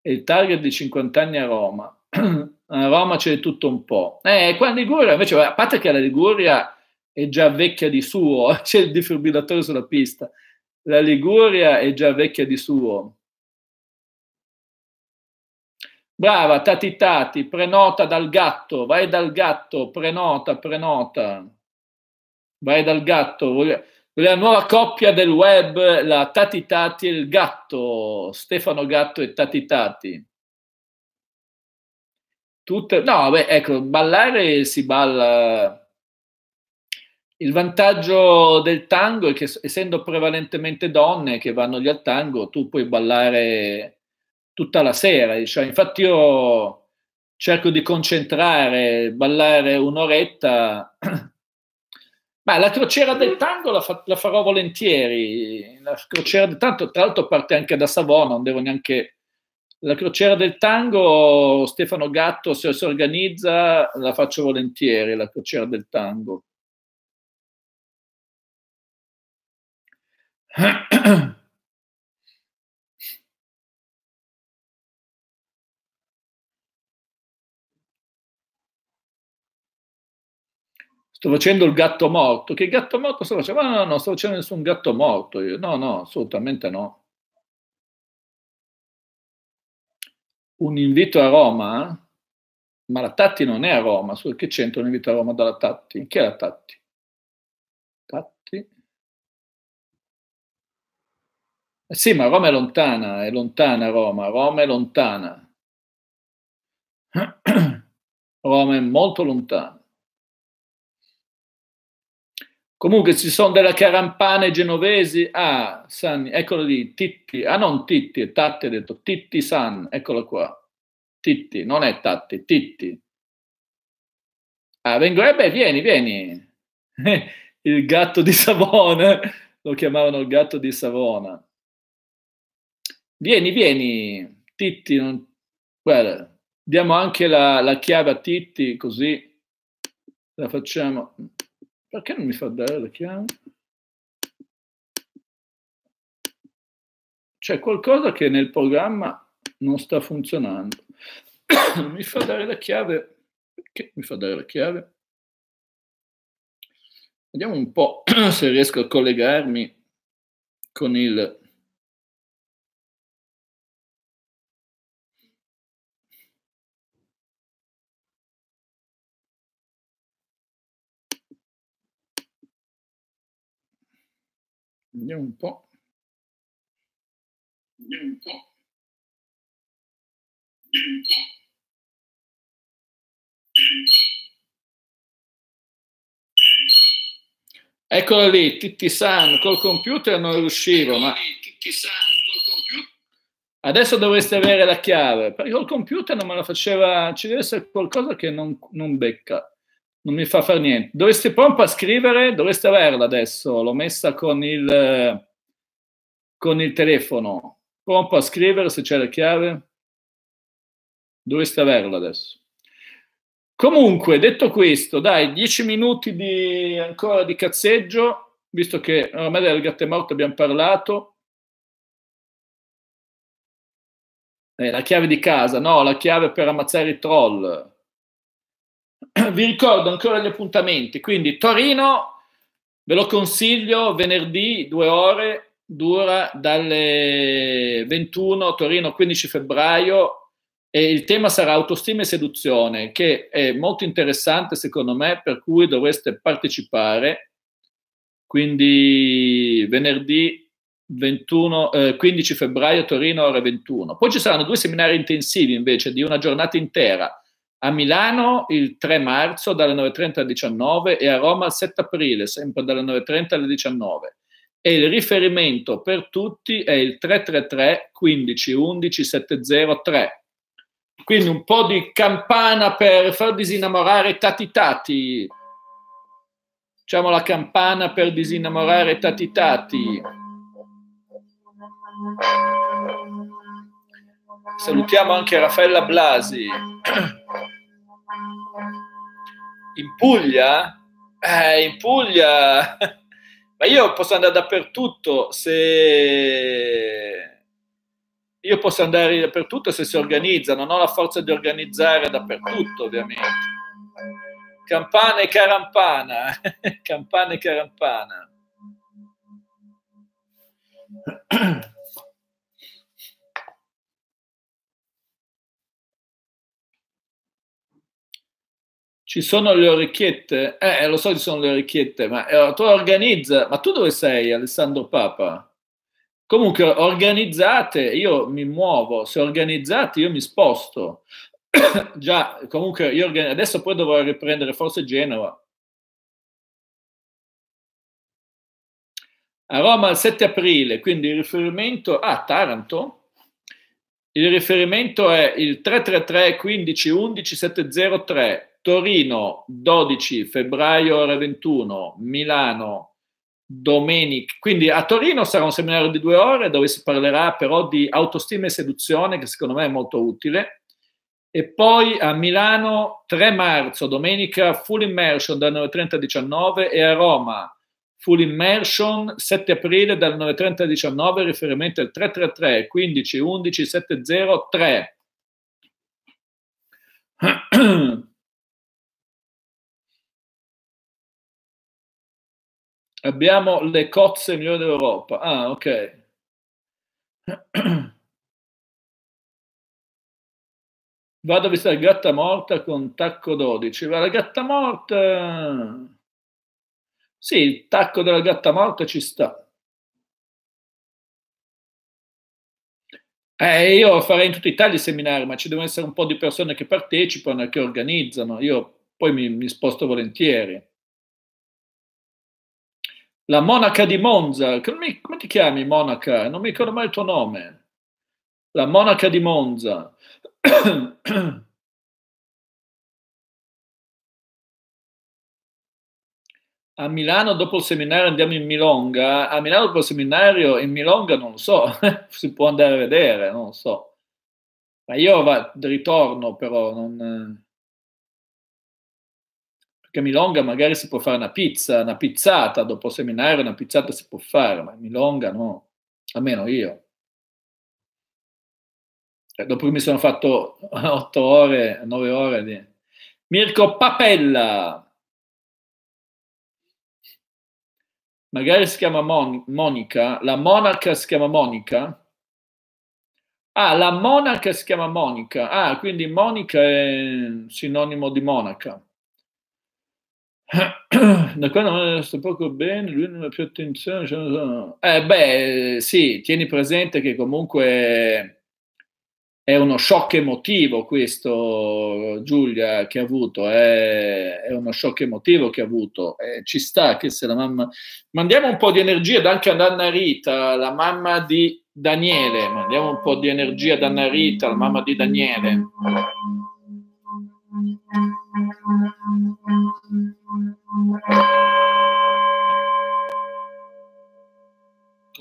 E il target di 50 anni a Roma. a Roma c'è tutto un po'. Eh, qua in Liguria invece, a parte che la Liguria è già vecchia di suo, c'è il defibrillatore sulla pista, la Liguria è già vecchia di suo. Brava, tati tati, prenota dal gatto, vai dal gatto, prenota, prenota, vai dal gatto. Voglio la nuova coppia del web, la Tati Tati e il gatto, Stefano Gatto e Tati Tati. Tutte, no, beh, ecco, ballare si balla. Il vantaggio del tango è che, essendo prevalentemente donne che vanno lì al tango, tu puoi ballare tutta la sera. Cioè, infatti, io cerco di concentrare, ballare un'oretta Ma la crociera del mm. tango la, fa, la, farò volentieri. La crociera del tango, tra l'altro, parte anche da Savona, non devo neanche. La crociera del tango, Stefano Gatto, se si organizza, la faccio volentieri. La crociera del tango. sto facendo il gatto morto. Che gatto morto sto facendo? No, no, non sto facendo nessun gatto morto. Io. No, no, assolutamente no. Un invito a Roma, ma la Tatti non è a Roma, che c'entra un invito a Roma dalla Tatti? Chi è la Tatti? Tatti? Eh sì, ma Roma è lontana, è lontana Roma, Roma è lontana. Roma è molto lontana. Comunque ci sono delle carampane genovesi. Ah, San, eccolo lì, Titti. Ah, non Titti, è Tatti ha detto Titti San, eccolo qua. Titti, non è Tatti, Titti. Ah, vengo, eh beh, vieni, vieni. il gatto di Savona, lo chiamavano il gatto di Savona. Vieni, vieni, Titti. Non... Guarda, diamo anche la, la chiave a Titti, così la facciamo. Perché non mi fa dare la chiave? C'è qualcosa che nel programma non sta funzionando. mi fa dare la chiave. Perché mi fa dare la chiave? Vediamo un po' se riesco a collegarmi con il Vediamo un po'. Vediamo un po'. Vediamo un po'. Eccolo lì, Titti San, col computer non riuscivo, ma... Adesso dovreste avere la chiave, perché col computer non me la faceva... Ci deve essere qualcosa che non, non becca non mi fa fare niente. Dovreste pompa scrivere, dovreste averla adesso, l'ho messa con il, con il telefono. Proprio scrivere se c'è la chiave. Dovreste averla adesso. Comunque, detto questo, dai, dieci minuti di, ancora di cazzeggio, visto che ormai del gatto morto abbiamo parlato. Eh, la chiave di casa, no, la chiave per ammazzare i troll vi ricordo ancora gli appuntamenti, quindi Torino ve lo consiglio venerdì due ore, dura dalle 21 Torino 15 febbraio e il tema sarà autostima e seduzione che è molto interessante secondo me per cui dovreste partecipare. Quindi venerdì 21, eh, 15 febbraio Torino ore 21. Poi ci saranno due seminari intensivi invece di una giornata intera a Milano il 3 marzo dalle 9.30 alle 19 e a Roma il 7 aprile, sempre dalle 9.30 alle 19. E il riferimento per tutti è il 333 15 11 703. Quindi un po' di campana per far disinnamorare Tati Tati. Facciamo la campana per disinnamorare Tati Tati. Salutiamo anche Raffaella Blasi in Puglia? Eh, in Puglia! Ma io posso andare dappertutto se... Io posso andare dappertutto se si organizza, non ho la forza di organizzare dappertutto, ovviamente. Campana e carampana, campana e carampana. ci sono le orecchiette? Eh, lo so che ci sono le orecchiette, ma eh, tu organizza, ma tu dove sei Alessandro Papa? Comunque organizzate, io mi muovo, se organizzate io mi sposto. Già, comunque io organizz... adesso poi dovrò riprendere forse Genova. A Roma il 7 aprile, quindi il riferimento a ah, Taranto. Il riferimento è il 333 15 11 703 Torino 12 febbraio ore 21, Milano domenica. Quindi a Torino sarà un seminario di due ore dove si parlerà però di autostima e seduzione, che secondo me è molto utile. E poi a Milano 3 marzo, domenica, full immersion dal 9.30 a 19 e a Roma full immersion 7 aprile dal 9.30 a 19, riferimento al 333 15 11 703. Abbiamo le cozze migliori d'Europa. Ah, ok. Vado a visitare Gatta Morta con Tacco 12. Va la Gatta Morta... Sì, il tacco della Gatta Morta ci sta. Eh, io farei in tutta Italia i seminari, ma ci devono essere un po' di persone che partecipano e che organizzano. Io poi mi, mi sposto volentieri la monaca di Monza, come, come ti chiami monaca? Non mi ricordo mai il tuo nome. La monaca di Monza. a Milano dopo il seminario andiamo in Milonga, a Milano dopo il seminario in Milonga non lo so, si può andare a vedere, non lo so. Ma io va, ritorno però, non... Eh perché milonga magari si può fare una pizza, una pizzata, dopo seminario una pizzata si può fare, ma milonga no, almeno io. E eh, dopo che mi sono fatto otto ore, nove ore di... Mirko Papella! Magari si chiama Mon Monica, la monaca si chiama Monica? Ah, la monaca si chiama Monica. Ah, quindi Monica è sinonimo di monaca. Da quando ho sto poco bene, lui non ha più attenzione. Cioè so. eh beh, sì, tieni presente che comunque è uno shock emotivo questo Giulia che ha avuto, è, eh, è uno shock emotivo che ha avuto, eh, ci sta che se la mamma... Mandiamo un po' di energia anche ad Anna Rita, la mamma di Daniele, mandiamo un po' di energia ad Anna Rita, la mamma di Daniele.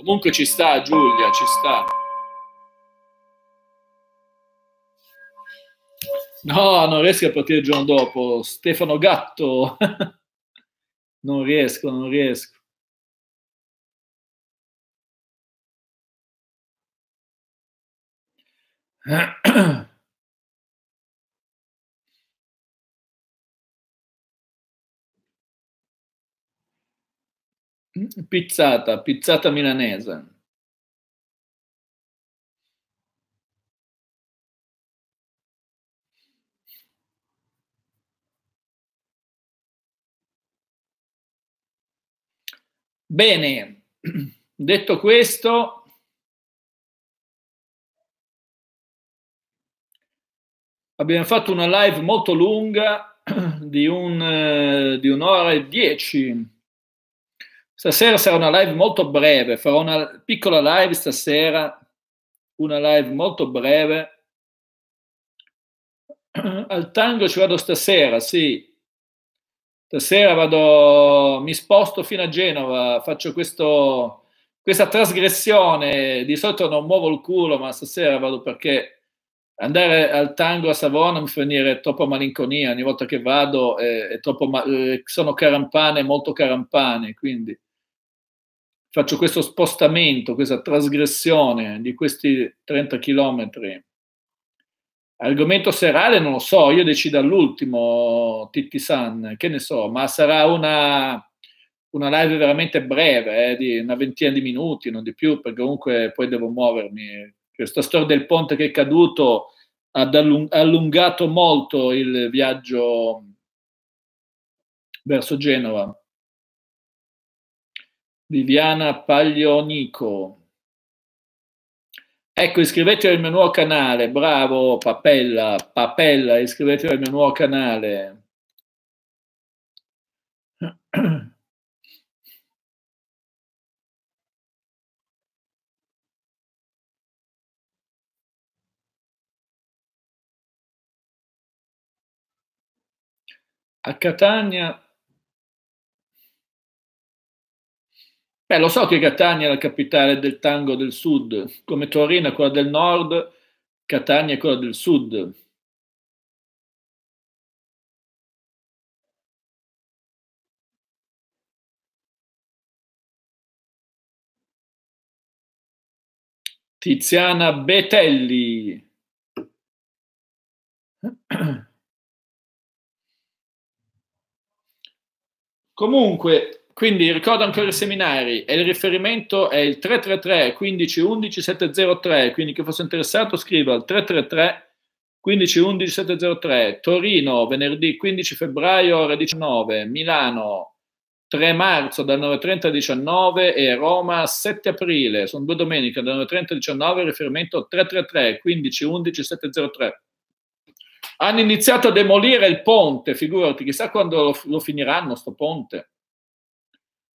Comunque ci sta Giulia, ci sta. No, non riesco a partire il giorno dopo. Stefano Gatto. non riesco, non riesco. Mm, pizzata, pizzata milanese. Bene, detto questo, abbiamo fatto una live molto lunga di, un, eh, di un'ora e dieci Stasera sarà una live molto breve, farò una piccola live stasera, una live molto breve. Al tango ci vado stasera, sì. Stasera vado, mi sposto fino a Genova, faccio questo, questa trasgressione, di solito non muovo il culo, ma stasera vado perché andare al tango a Savona mi fa venire troppa malinconia, ogni volta che vado è, eh, è troppo, eh, sono carampane, molto carampane, quindi faccio questo spostamento, questa trasgressione di questi 30 chilometri. Argomento serale non lo so, io decido all'ultimo, Titti San, che ne so, ma sarà una, una live veramente breve, eh, di una ventina di minuti, non di più, perché comunque poi devo muovermi. Questa storia del ponte che è caduto ha allungato molto il viaggio verso Genova. Viviana Paglionico. Ecco, iscrivetevi al mio nuovo canale, bravo Papella, Papella, iscrivetevi al mio nuovo canale. A Catania Beh, lo so che Catania è la capitale del tango del sud, come Torino è quella del nord, Catania è quella del sud. Tiziana Betelli. Comunque, quindi ricordo ancora i seminari e il riferimento è il 333 15 11 703, quindi chi fosse interessato scriva al 333 15 11 703, Torino venerdì 15 febbraio ore 19, Milano 3 marzo dal 9.30 alle 19 e Roma 7 aprile, sono due domeniche dal 9.30 alle 19, riferimento 333 15 11 703 hanno iniziato a demolire il ponte, figurati, chissà quando lo, lo finiranno sto ponte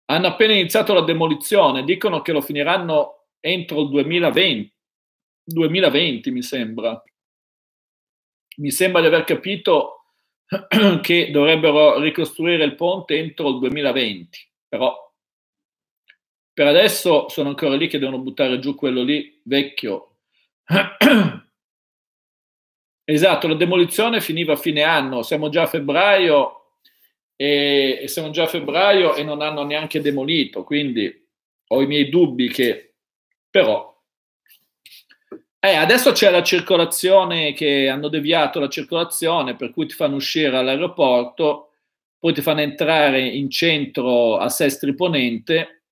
hanno appena iniziato la demolizione, dicono che lo finiranno entro il 2020, 2020 mi sembra. Mi sembra di aver capito che dovrebbero ricostruire il ponte entro il 2020, però per adesso sono ancora lì che devono buttare giù quello lì vecchio. esatto, la demolizione finiva a fine anno, siamo già a febbraio, e, e siamo già a febbraio e non hanno neanche demolito, quindi ho i miei dubbi che però eh, adesso c'è la circolazione che hanno deviato la circolazione, per cui ti fanno uscire all'aeroporto, poi ti fanno entrare in centro a Sestri Ponente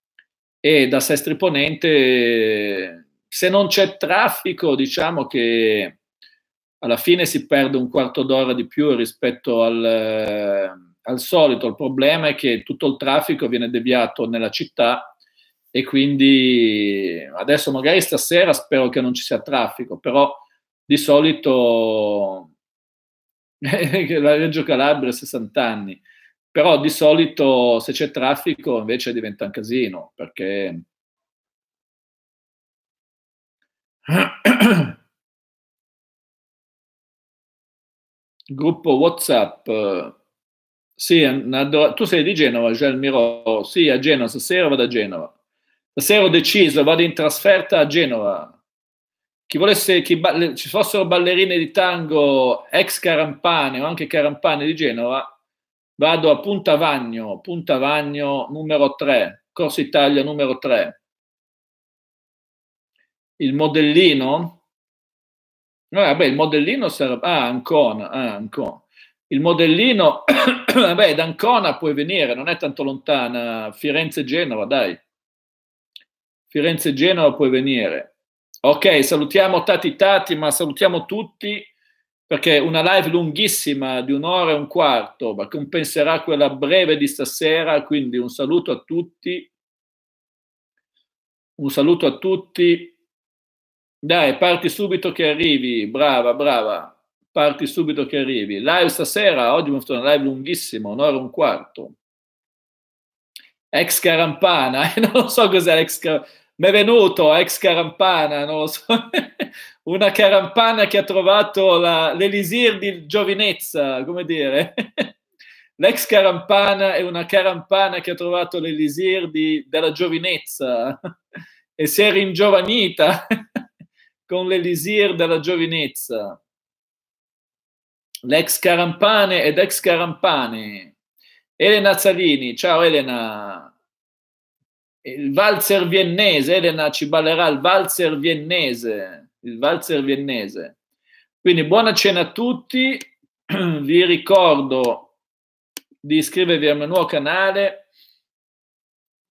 e da Sestri Ponente, se non c'è traffico, diciamo che alla fine si perde un quarto d'ora di più rispetto al al solito il problema è che tutto il traffico viene deviato nella città e quindi adesso magari stasera spero che non ci sia traffico, però di solito la Reggio Calabria ha 60 anni, però di solito se c'è traffico invece diventa un casino perché... Gruppo WhatsApp sì, tu sei di Genova, Gel Miro. Sì, a Genova, stasera vado a Genova. Stasera ho deciso, vado in trasferta a Genova. Chi volesse, chi ba- ci fossero ballerine di tango ex Carampane o anche Carampane di Genova, vado a Punta Vagno, Punta Vagno numero 3, Corso Italia numero 3. Il modellino? Vabbè, il modellino sarà... Ah, Ancona, ah, Ancona il modellino, vabbè, da Ancona puoi venire, non è tanto lontana, Firenze-Genova, dai. Firenze-Genova puoi venire. Ok, salutiamo Tati Tati, ma salutiamo tutti perché una live lunghissima di un'ora e un quarto, ma compenserà quella breve di stasera, quindi un saluto a tutti. Un saluto a tutti. Dai, parti subito che arrivi. Brava, brava parti subito che arrivi. Live stasera, oggi mi fatto una live lunghissima, un'ora e un quarto. Ex Carampana, non so cos'è l'ex Carampana. Mi è venuto ex carampana, non lo so, una carampana che ha trovato la, l'elisir di giovinezza, come dire. L'ex carampana è una carampana che ha trovato l'elisir di, della giovinezza e si è ringiovanita con l'elisir della giovinezza l'ex Carampane ed ex Carampane. Elena Zalini, ciao Elena. Il valzer viennese, Elena ci ballerà il valzer viennese, il valzer viennese. Quindi buona cena a tutti, vi ricordo di iscrivervi al mio nuovo canale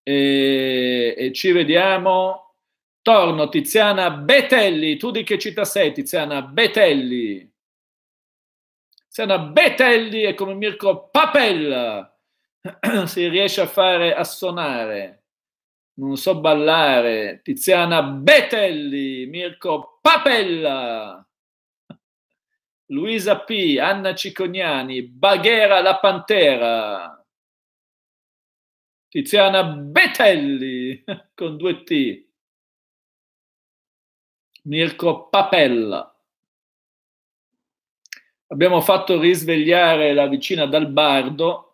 e, e ci vediamo. Torno Tiziana Betelli, tu di che città sei Tiziana Betelli? Siano Betelli e come Mirko Papella si riesce a fare a suonare. Non so ballare. Tiziana Betelli, Mirko Papella. Luisa P, Anna Cicognani, Baghera la Pantera, Tiziana Betelli con due T, Mirko Papella. Abbiamo fatto risvegliare la vicina dal bardo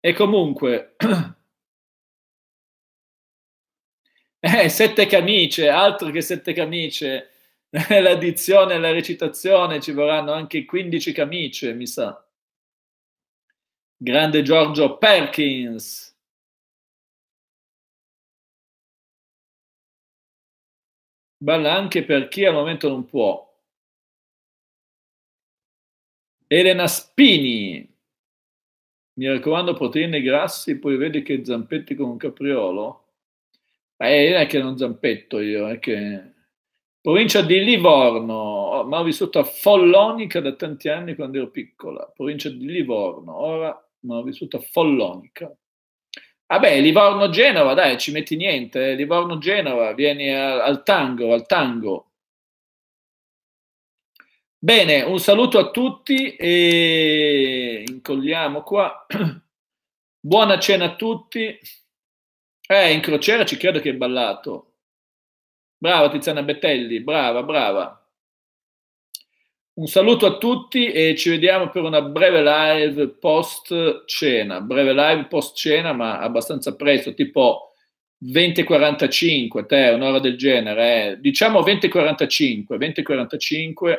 E comunque, eh, sette camicie, altro che sette camicie, l'addizione dizione e la recitazione ci vorranno anche 15 camicie, mi sa. Grande Giorgio Perkins. Balla anche per chi al momento non può. Elena Spini. Mi raccomando, proteine grassi, poi vedi che zampetti con un capriolo. Eh, non è che non zampetto io, è che... Provincia di Livorno, oh, ma ho vissuto a Follonica da tanti anni quando ero piccola. Provincia di Livorno, ora ma ho vissuto a Follonica. Vabbè, ah Livorno-Genova, dai, ci metti niente. Eh? Livorno-Genova, vieni al, al tango, al tango. Bene, un saluto a tutti e incolliamo qua. Buona cena a tutti. Eh, in crociera ci credo che hai ballato. Brava Tiziana Bettelli, brava, brava. Un saluto a tutti e ci vediamo per una breve live post cena, breve live post cena ma abbastanza presto, tipo 20.45, te, un'ora del genere, eh. diciamo 20.45, 20.45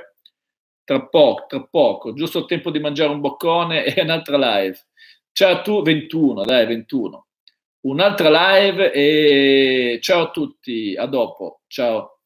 tra poco, tra poco, giusto il tempo di mangiare un boccone e un'altra live. Ciao a tu, 21, dai, 21. Un'altra live e ciao a tutti, a dopo, ciao.